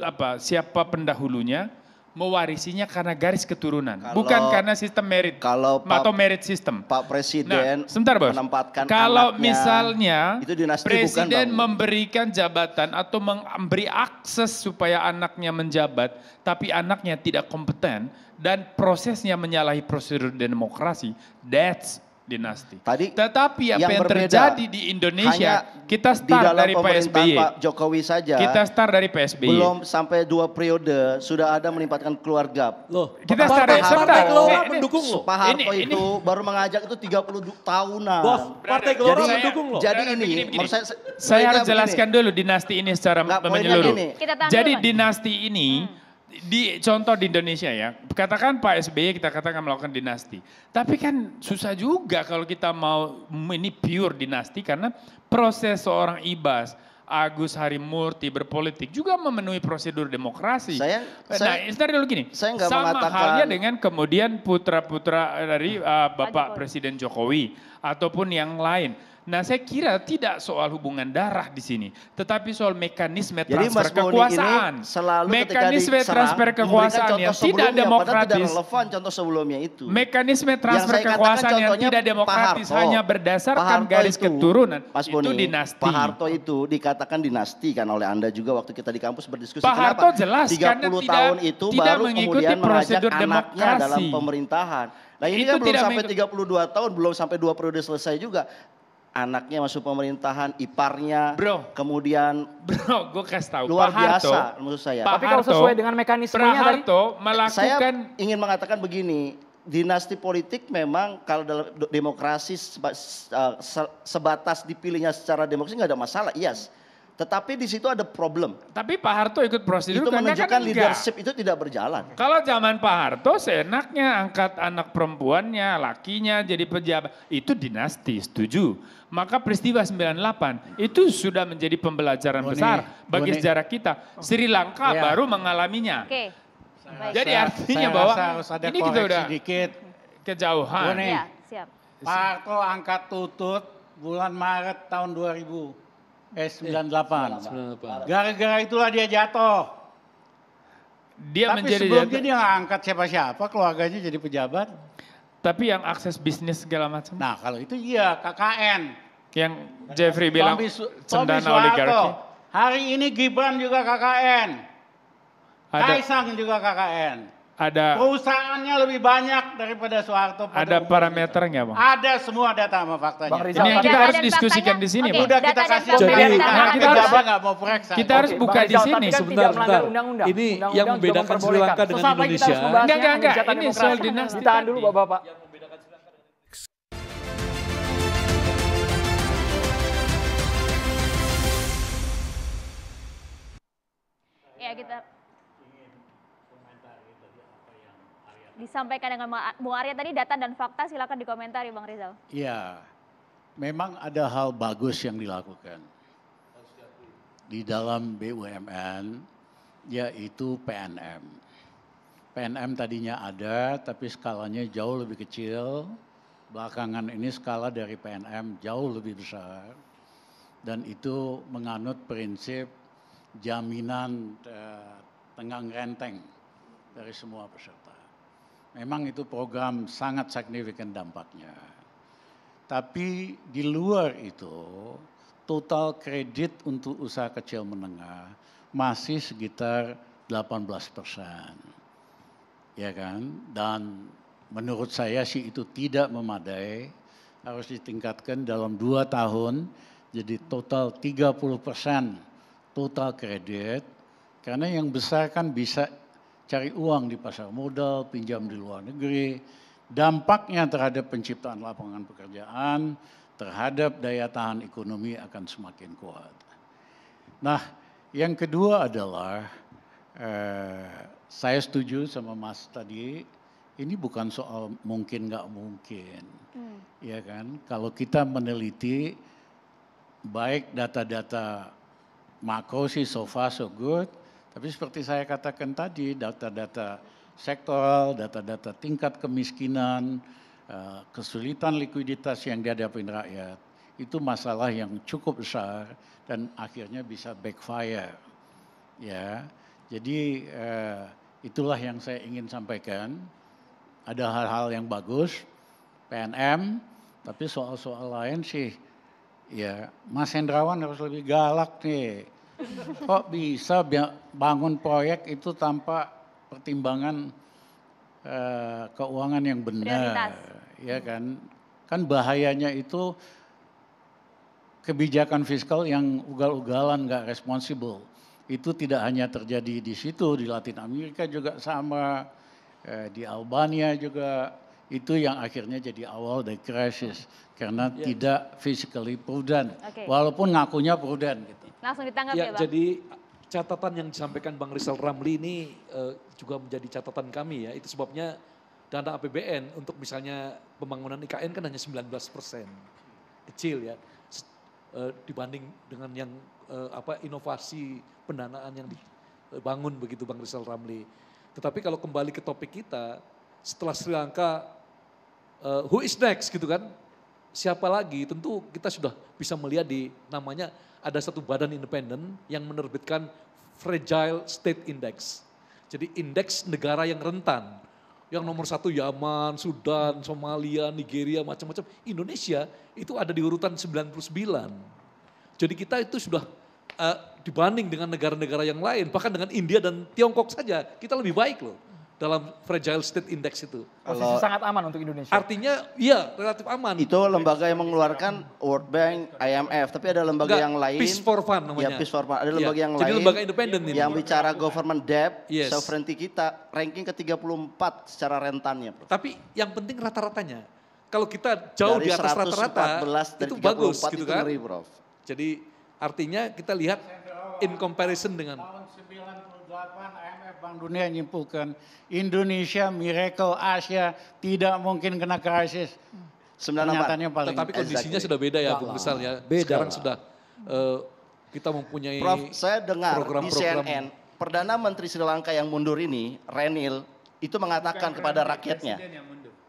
apa siapa pendahulunya mewarisinya karena garis keturunan, kalau, bukan karena sistem merit kalau Pak, atau merit system. Pak Presiden nah, sebentar, bos. menempatkan kalau anaknya, misalnya itu dinasti Presiden bukan, memberikan jabatan atau memberi akses supaya anaknya menjabat, tapi anaknya tidak kompeten dan prosesnya menyalahi prosedur demokrasi, that's dinasti. Tadi Tetapi apa yang, yang terjadi di Indonesia, kita start dari PSBY. E. Pak Jokowi saja. Kita start dari PSBY. E. Belum sampai dua periode sudah ada melibatkan keluarga. Loh, kita start dari partai Gelora mendukung loh. Pak Harto ini, ini. baru mengajak itu 30 tahunan. Bos, partai Gelora jadi, mendukung loh. Jadi ini, begini, begini. saya, saya harus jelaskan dulu dinasti ini secara Nggak, menyeluruh. Jadi dinasti ini hmm di contoh di Indonesia ya, katakan Pak SBY kita katakan melakukan dinasti. Tapi kan susah juga kalau kita mau ini pure dinasti karena proses seorang Ibas Agus Harimurti berpolitik juga memenuhi prosedur demokrasi. Saya, nah, saya dulu gini. Saya enggak sama mengatakan, halnya dengan kemudian putra-putra eh, dari uh, Bapak Jokowi. Presiden Jokowi ataupun yang lain Nah saya kira tidak soal hubungan darah di sini, tetapi soal mekanisme Jadi, transfer Mas kekuasaan. selalu mekanisme diserang, transfer kekuasaan yang tidak demokratis. Tidak relevan contoh sebelumnya itu. Mekanisme transfer yang kekuasaan yang tidak demokratis Harto, hanya berdasarkan garis itu, keturunan. Mas Boni, itu dinasti. Pak Harto itu dikatakan dinasti kan oleh Anda juga waktu kita di kampus berdiskusi. Pak Harto kenapa? jelas 30 karena tahun tidak, itu tidak baru kemudian prosedur anaknya demokrasi. dalam pemerintahan. Nah ini itu kan belum sampai 32 tahun, belum sampai dua periode selesai juga anaknya masuk pemerintahan, iparnya, bro, kemudian bro, gue kasih tahu luar Pak Harto, biasa menurut saya. Tapi kalau sesuai dengan mekanismenya Pak Harto tadi, melakukan saya ingin mengatakan begini, dinasti politik memang kalau dalam demokrasi uh, sebatas dipilihnya secara demokrasi nggak ada masalah, yes. Tetapi di situ ada problem. Tapi Pak Harto ikut prosedur itu kan? Kan menunjukkan kan leadership itu tidak berjalan. Kalau zaman Pak Harto seenaknya angkat anak perempuannya, lakinya jadi pejabat, itu dinasti, setuju. Maka peristiwa 98 itu sudah menjadi pembelajaran besar bagi sejarah kita. Sri Lanka ya. baru mengalaminya. Oke. Jadi artinya saya bahwa rasa ini kita udah sedikit kejauhan. ya, siap. Pak Harto angkat tutut bulan Maret tahun 2000 Eh 98. 98. Eh, Gara-gara itulah dia jatuh. Dia Tapi menjadi sebelumnya jatuh. dia nggak angkat siapa-siapa, keluarganya jadi pejabat. Tapi yang akses bisnis segala macam. Nah kalau itu iya KKN. Yang Jeffrey bilang Tommy, cendana Tommy oligarki. Hari ini Gibran juga KKN. Ada, Kaisang juga KKN. Ada. Perusahaannya lebih banyak daripada Soeharto. Ada parameter nggak bang? Ada semua data sama faktanya. Bang ini yang kita harus diskusikan di sini. Okay, Udah kita kasih. Jadi nah, kita harus nggak mau periksa. Kita harus buka di sini. Kan sebentar, sebentar. Ini yang membedakan Sri Lanka dengan Indonesia. Enggak, enggak, enggak. Ini soal dinasti. Ditahan dulu bapak-bapak. disampaikan dengan Muaria tadi data dan fakta silakan dikomentari Bang Rizal. Iya, memang ada hal bagus yang dilakukan di dalam BUMN yaitu PNM. PNM tadinya ada tapi skalanya jauh lebih kecil. Belakangan ini skala dari PNM jauh lebih besar dan itu menganut prinsip jaminan eh, tenggang renteng dari semua peserta. Memang itu program sangat signifikan dampaknya. Tapi di luar itu, total kredit untuk usaha kecil menengah masih sekitar 18 persen. Ya kan? Dan menurut saya sih itu tidak memadai, harus ditingkatkan dalam dua tahun jadi total 30 persen total kredit, karena yang besar kan bisa cari uang di pasar modal, pinjam di luar negeri. Dampaknya terhadap penciptaan lapangan pekerjaan, terhadap daya tahan ekonomi akan semakin kuat. Nah, yang kedua adalah eh, saya setuju sama Mas tadi, ini bukan soal mungkin nggak mungkin, hmm. ya kan? Kalau kita meneliti baik data-data makro sih so far so good, tapi seperti saya katakan tadi, data-data sektoral, data-data tingkat kemiskinan, eh, kesulitan likuiditas yang dihadapi rakyat, itu masalah yang cukup besar dan akhirnya bisa backfire. Ya, jadi eh, itulah yang saya ingin sampaikan. Ada hal-hal yang bagus, PNM, tapi soal-soal lain sih, ya Mas Hendrawan harus lebih galak nih Kok bisa bangun proyek itu tanpa pertimbangan uh, keuangan yang benar? Prioritas. Ya kan? Kan bahayanya itu kebijakan fiskal yang ugal-ugalan, nggak responsibel. Itu tidak hanya terjadi di situ, di Latin Amerika juga sama, eh, di Albania juga itu yang akhirnya jadi awal dari krisis karena yeah. tidak physically prudent okay. walaupun ngakunya prudent gitu. Langsung ditanggapi ya, ya Bang. Jadi catatan yang disampaikan Bang Rizal Ramli ini uh, juga menjadi catatan kami ya. Itu sebabnya dana APBN untuk misalnya pembangunan IKN kan hanya 19 persen. Kecil ya. Eh, dibanding dengan yang eh, apa inovasi pendanaan yang dibangun begitu Bang Rizal Ramli. Tetapi kalau kembali ke topik kita, setelah Sri Lanka uh, who is next gitu kan. Siapa lagi? Tentu kita sudah bisa melihat di namanya ada satu badan independen yang menerbitkan Fragile State Index. Jadi indeks negara yang rentan. Yang nomor satu Yaman, Sudan, Somalia, Nigeria, macam-macam. Indonesia itu ada di urutan 99. Jadi kita itu sudah uh, dibanding dengan negara-negara yang lain, bahkan dengan India dan Tiongkok saja, kita lebih baik loh dalam fragile state index itu. Posisi sangat aman untuk Indonesia. Artinya iya relatif aman. Itu lembaga yang mengeluarkan World Bank, IMF, tapi ada lembaga Enggak, yang lain. Peace for Fun ya, namanya. Ya, Peace for Fun. Ada iya, lembaga ya, yang jadi lain. Jadi lembaga independen ini. Yang bicara government debt, yes. sovereignty kita ranking ke-34 secara rentannya, Bro. Tapi yang penting rata-ratanya. Kalau kita jauh dari di atas rata-rata itu bagus gitu kan. Ngeri, bro. Jadi artinya kita lihat in comparison dengan 98 Bank Dunia menyimpulkan Indonesia miracle Asia tidak mungkin kena krisis. 94. Paling Tetapi kondisinya exactly. sudah beda ya, Bung Besar ya. Beda. Sekarang sudah uh, kita mempunyai Prof, saya dengar program -program. di CNN Perdana Menteri Sri Lanka yang mundur ini, Renil, itu mengatakan Bukan kepada rakyatnya.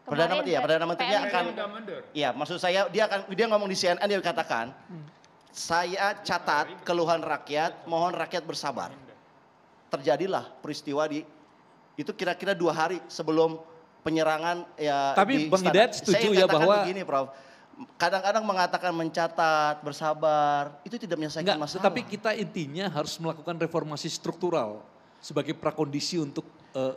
Perdana Menteri ya, ya, Perdana Menterinya akan Iya, maksud saya dia akan dia ngomong di CNN dia katakan, hmm. "Saya catat keluhan rakyat, mohon rakyat bersabar." terjadilah peristiwa di itu kira-kira dua hari sebelum penyerangan ya Tapi di Bang Hidayat setuju saya ya bahwa begini Prof kadang-kadang mengatakan mencatat, bersabar, itu tidak menyelesaikan Enggak, masalah. Tapi kita intinya harus melakukan reformasi struktural sebagai prakondisi untuk uh,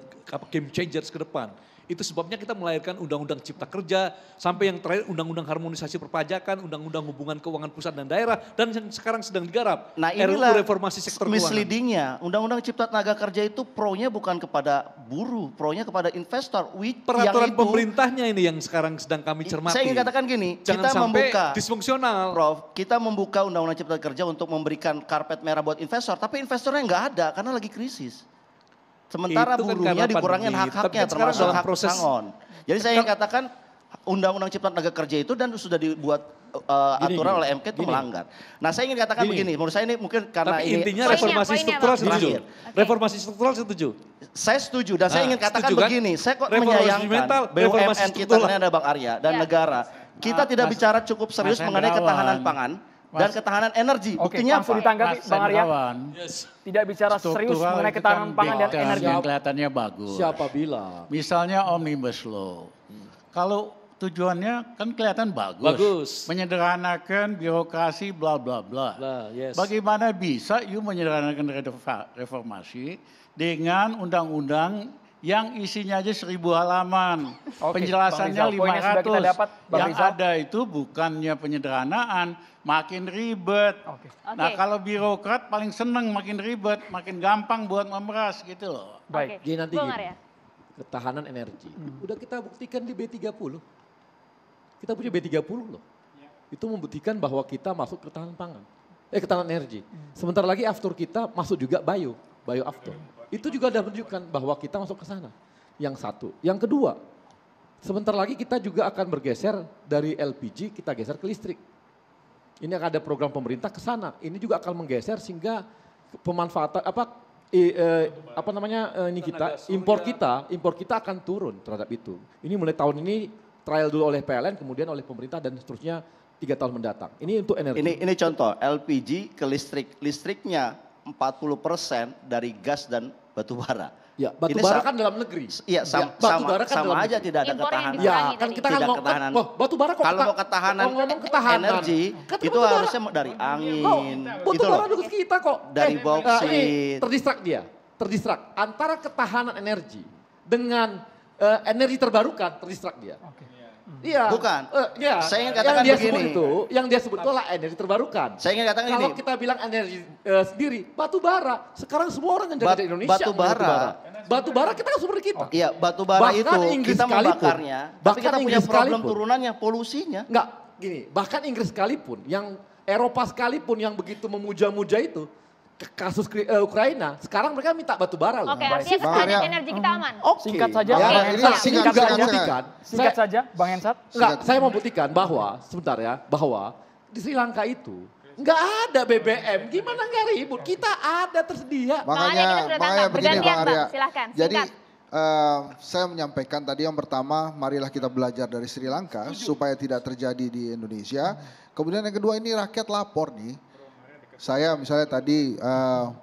game changers ke depan. Itu sebabnya kita melahirkan undang-undang cipta kerja, sampai yang terakhir undang-undang harmonisasi perpajakan, undang-undang hubungan keuangan pusat dan daerah, dan yang sekarang sedang digarap. Nah inilah reformasi sektor misleadingnya. Undang-undang cipta tenaga kerja itu pro-nya bukan kepada buruh, pro-nya kepada investor. Which Peraturan itu, pemerintahnya ini yang sekarang sedang kami cermati. Saya ingin katakan gini, Jangan kita membuka. disfungsional. Prof, kita membuka undang-undang cipta kerja untuk memberikan karpet merah buat investor, tapi investornya nggak ada karena lagi krisis. Sementara itu kan buruhnya kan dikurangin hak-haknya termasuk dalam hak proses sangon. Jadi saya ingin kan- katakan Undang-Undang Cipta Tenaga Kerja itu dan sudah dibuat uh, gini, aturan gini, oleh MK itu gini. melanggar. Nah saya ingin katakan gini. begini, menurut saya ini mungkin karena Tapi ini, intinya reformasi poinnya, struktural poinnya setuju. Okay. Reformasi struktural setuju. Saya setuju dan nah, saya ingin katakan kan? begini, saya kok reformasi menyayangkan mental, BUMN kita, ini ada Bang Arya dan ya. negara. Kita nah, tidak mas, bicara cukup serius mengenai ketahanan pangan dan ketahanan energi. Oke, Buktinya langsung apa? ditanggapi Mas Bang Arya. Yes. Tidak bicara Struktural serius mengenai kan ketahanan pangan dan energi. Yang kelihatannya bagus. Siapa bilang? Misalnya Omnibus Law. Hmm. Kalau tujuannya kan kelihatan bagus. Bagus. Menyederhanakan birokrasi bla bla bla. Nah, yes. Bagaimana bisa you menyederhanakan reformasi dengan undang-undang yang isinya aja seribu halaman, okay, penjelasannya lima ratus Yang ada itu bukannya penyederhanaan, makin ribet. Okay. Nah kalau birokrat paling seneng makin ribet, makin gampang buat memeras gitu loh. Baik, okay. jadi nanti gini, ya. ketahanan energi. Hmm. Udah kita buktikan di B30. Kita punya B30 loh. Ya. Itu membuktikan bahwa kita masuk ketahanan pangan. Eh ketahanan energi. Hmm. Sebentar lagi after kita masuk juga bio, bio after. Iya, iya. Itu juga sudah menunjukkan bahwa kita masuk ke sana. Yang satu. Yang kedua, sebentar lagi kita juga akan bergeser dari LPG kita geser ke listrik. Ini akan ada program pemerintah ke sana. Ini juga akan menggeser sehingga pemanfaatan apa e, e, apa namanya e, ini kita impor kita impor kita akan turun terhadap itu. Ini mulai tahun ini trial dulu oleh PLN kemudian oleh pemerintah dan seterusnya tiga tahun mendatang. Ini untuk energi. Ini ini contoh LPG ke listrik listriknya 40 persen dari gas dan batu bara. Ya, batu bara kan dalam negeri. Iya, sam, ya, batu sama, kan sama aja tidak ada Impor ketahanan. Iya, kan kita kan mau ketahanan. Oh, batu bara kok kalau mau ketahanan, ngomong ketahanan energi kan itu harusnya dari angin. Oh, batu bara iya, gitu kita kok. Dari eh, bauksit. Eh, terdistrak dia, terdistrak. Antara ketahanan energi dengan uh, energi terbarukan terdistrak dia. Okay. Iya. Bukan. Uh, ya. Saya ingin katakan yang dia begini. Sebut itu, yang dia sebut itu adalah energi terbarukan. Saya ingin katakan Kalau Kalau kita bilang energi uh, sendiri, batu bara. Sekarang semua orang yang dari Indonesia batu bara. Batu bara kita kan sumber kita. Iya, batu bara bahkan itu Inggris kita membakarnya. Bahkan bahkan kita Inggris punya problem sekalipun. turunannya, polusinya. Enggak, gini, bahkan Inggris sekalipun yang Eropa sekalipun yang begitu memuja-muja itu, kasus eh, Ukraina, sekarang mereka minta batu bara loh. Oke, okay, artinya ketahanan energi kita hmm. aman. Oke. Okay. Singkat saja, ya, Bang Ensat. Singkat, singkat, singkat, saja. Buktikan, singkat saja, Bang Ensat. Enggak, saya mau buktikan bahwa, sebentar ya, bahwa di Sri Lanka itu Enggak ada BBM, gimana enggak ribut? Kita ada tersedia. Makanya, kan makanya, kita begini Bang Arya. Silahkan, Jadi, Uh, saya menyampaikan tadi yang pertama, marilah kita belajar dari Sri Lanka Tujuh. supaya tidak terjadi di Indonesia. Kemudian yang kedua ini rakyat lapor nih, saya misalnya tadi uh,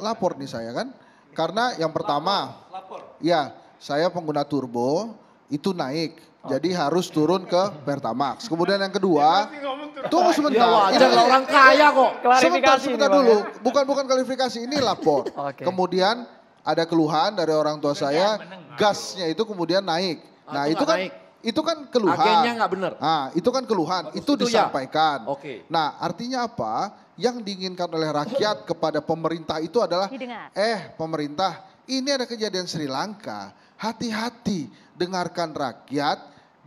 lapor nih saya kan. Karena yang pertama, lapor. ya saya pengguna turbo itu naik. Oh. Jadi harus turun ke Pertamax. Kemudian yang kedua, tunggu sebentar. Ya, wajar orang kaya kok. Sebentar, sebentar dulu. Bukan bukan kualifikasi ini lapor. okay. Kemudian ada keluhan dari orang tua saya, gasnya itu kemudian naik. Ah, nah, itu, kan itu kan keluhan. Agennya nggak benar. Nah, itu kan keluhan. itu, ya? disampaikan. Oke. Nah, artinya apa? yang diinginkan oleh rakyat kepada pemerintah itu adalah eh pemerintah ini ada kejadian Sri Lanka hati-hati dengarkan rakyat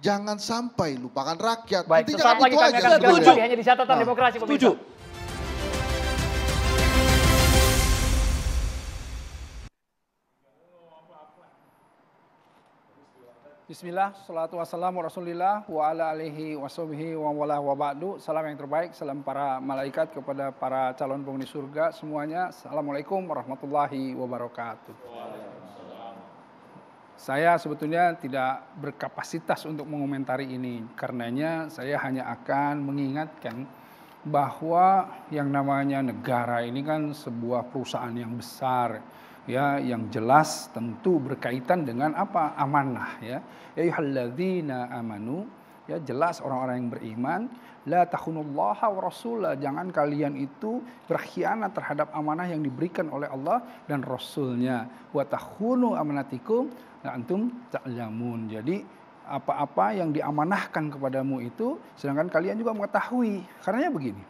jangan sampai lupakan rakyat Baik, Intinya, itu aja setuju di catatan ah. demokrasi setuju Bismillah, salatu wassalamu rasulillah wa ala alihi wa wa wala wa ba'du. Salam yang terbaik, salam para malaikat kepada para calon penghuni surga semuanya. Assalamualaikum warahmatullahi wabarakatuh. Saya sebetulnya tidak berkapasitas untuk mengomentari ini. Karenanya saya hanya akan mengingatkan bahwa yang namanya negara ini kan sebuah perusahaan yang besar ya yang jelas tentu berkaitan dengan apa amanah ya ya ayyuhalladzina amanu ya jelas orang-orang yang beriman la takhunullaha wa rasulah jangan kalian itu berkhianat terhadap amanah yang diberikan oleh Allah dan rasulnya wa takhunu amanatikum la antum ta'lamun jadi apa-apa yang diamanahkan kepadamu itu sedangkan kalian juga mengetahui karenanya begini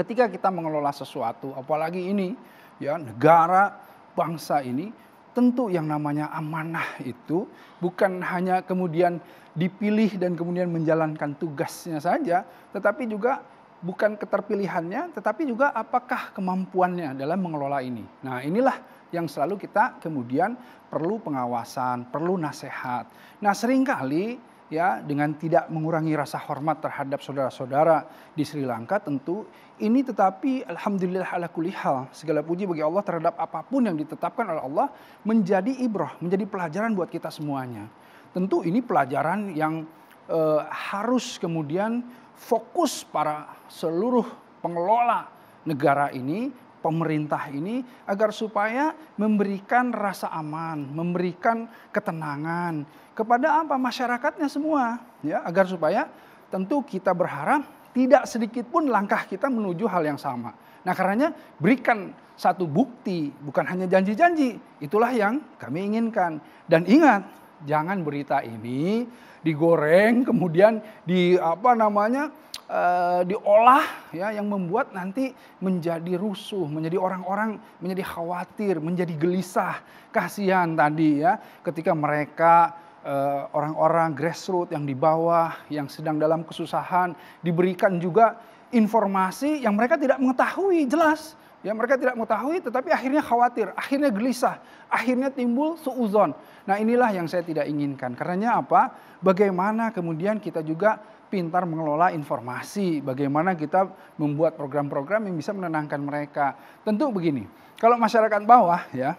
ketika kita mengelola sesuatu apalagi ini ya negara bangsa ini, tentu yang namanya amanah itu bukan hanya kemudian dipilih dan kemudian menjalankan tugasnya saja, tetapi juga bukan keterpilihannya, tetapi juga apakah kemampuannya dalam mengelola ini. Nah, inilah yang selalu kita kemudian perlu pengawasan, perlu nasihat. Nah, seringkali ya dengan tidak mengurangi rasa hormat terhadap saudara-saudara di Sri Lanka tentu ini tetapi alhamdulillah ala kulli hal segala puji bagi Allah terhadap apapun yang ditetapkan oleh Allah menjadi ibrah, menjadi pelajaran buat kita semuanya. Tentu ini pelajaran yang e, harus kemudian fokus para seluruh pengelola negara ini pemerintah ini agar supaya memberikan rasa aman, memberikan ketenangan kepada apa masyarakatnya semua ya agar supaya tentu kita berharap tidak sedikit pun langkah kita menuju hal yang sama. Nah, karenanya berikan satu bukti, bukan hanya janji-janji. Itulah yang kami inginkan. Dan ingat, Jangan berita ini digoreng kemudian di apa namanya uh, diolah ya yang membuat nanti menjadi rusuh, menjadi orang-orang menjadi khawatir, menjadi gelisah. Kasihan tadi ya ketika mereka orang eh, orang-orang grassroots yang di bawah yang sedang dalam kesusahan diberikan juga informasi yang mereka tidak mengetahui jelas Ya, mereka tidak mengetahui tetapi akhirnya khawatir, akhirnya gelisah, akhirnya timbul suuzon. Nah, inilah yang saya tidak inginkan. Karenanya apa? Bagaimana kemudian kita juga pintar mengelola informasi, bagaimana kita membuat program-program yang bisa menenangkan mereka. Tentu begini, kalau masyarakat bawah ya,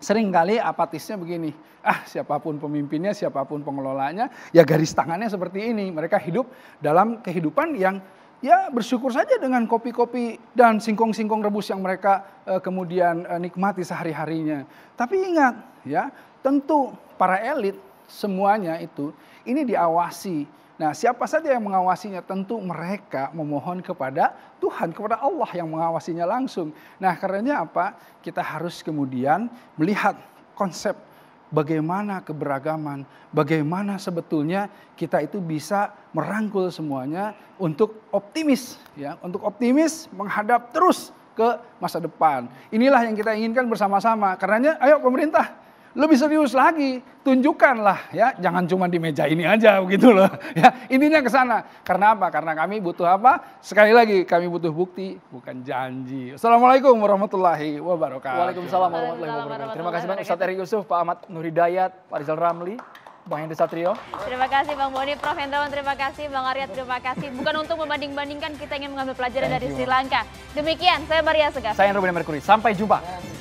seringkali apatisnya begini. Ah, siapapun pemimpinnya, siapapun pengelolanya, ya garis tangannya seperti ini. Mereka hidup dalam kehidupan yang ya bersyukur saja dengan kopi-kopi dan singkong-singkong rebus yang mereka uh, kemudian uh, nikmati sehari-harinya. Tapi ingat ya, tentu para elit semuanya itu ini diawasi. Nah, siapa saja yang mengawasinya tentu mereka memohon kepada Tuhan, kepada Allah yang mengawasinya langsung. Nah, karenanya apa? Kita harus kemudian melihat konsep bagaimana keberagaman, bagaimana sebetulnya kita itu bisa merangkul semuanya untuk optimis ya, untuk optimis menghadap terus ke masa depan. Inilah yang kita inginkan bersama-sama. Karenanya ayo pemerintah lebih serius lagi, tunjukkanlah ya, jangan cuma di meja ini aja begitu loh. Ya, ininya ke sana. Karena apa? Karena kami butuh apa? Sekali lagi kami butuh bukti, bukan janji. Assalamualaikum warahmatullahi wabarakatuh. Waalaikumsalam warahmatullahi wabarakatuh. Terima kasih Bang Ustaz Eri Yusuf, Pak Ahmad Nur Hidayat, Pak Rizal Ramli. Bang Hendri Satrio. Terima kasih Bang Boni, Prof. Hendrawan, terima kasih Bang Arya, terima kasih. Bukan untuk membanding-bandingkan, kita ingin mengambil pelajaran dari Sri Lanka. Demikian, saya Maria Segar. Saya Ruben Merkuri, sampai jumpa.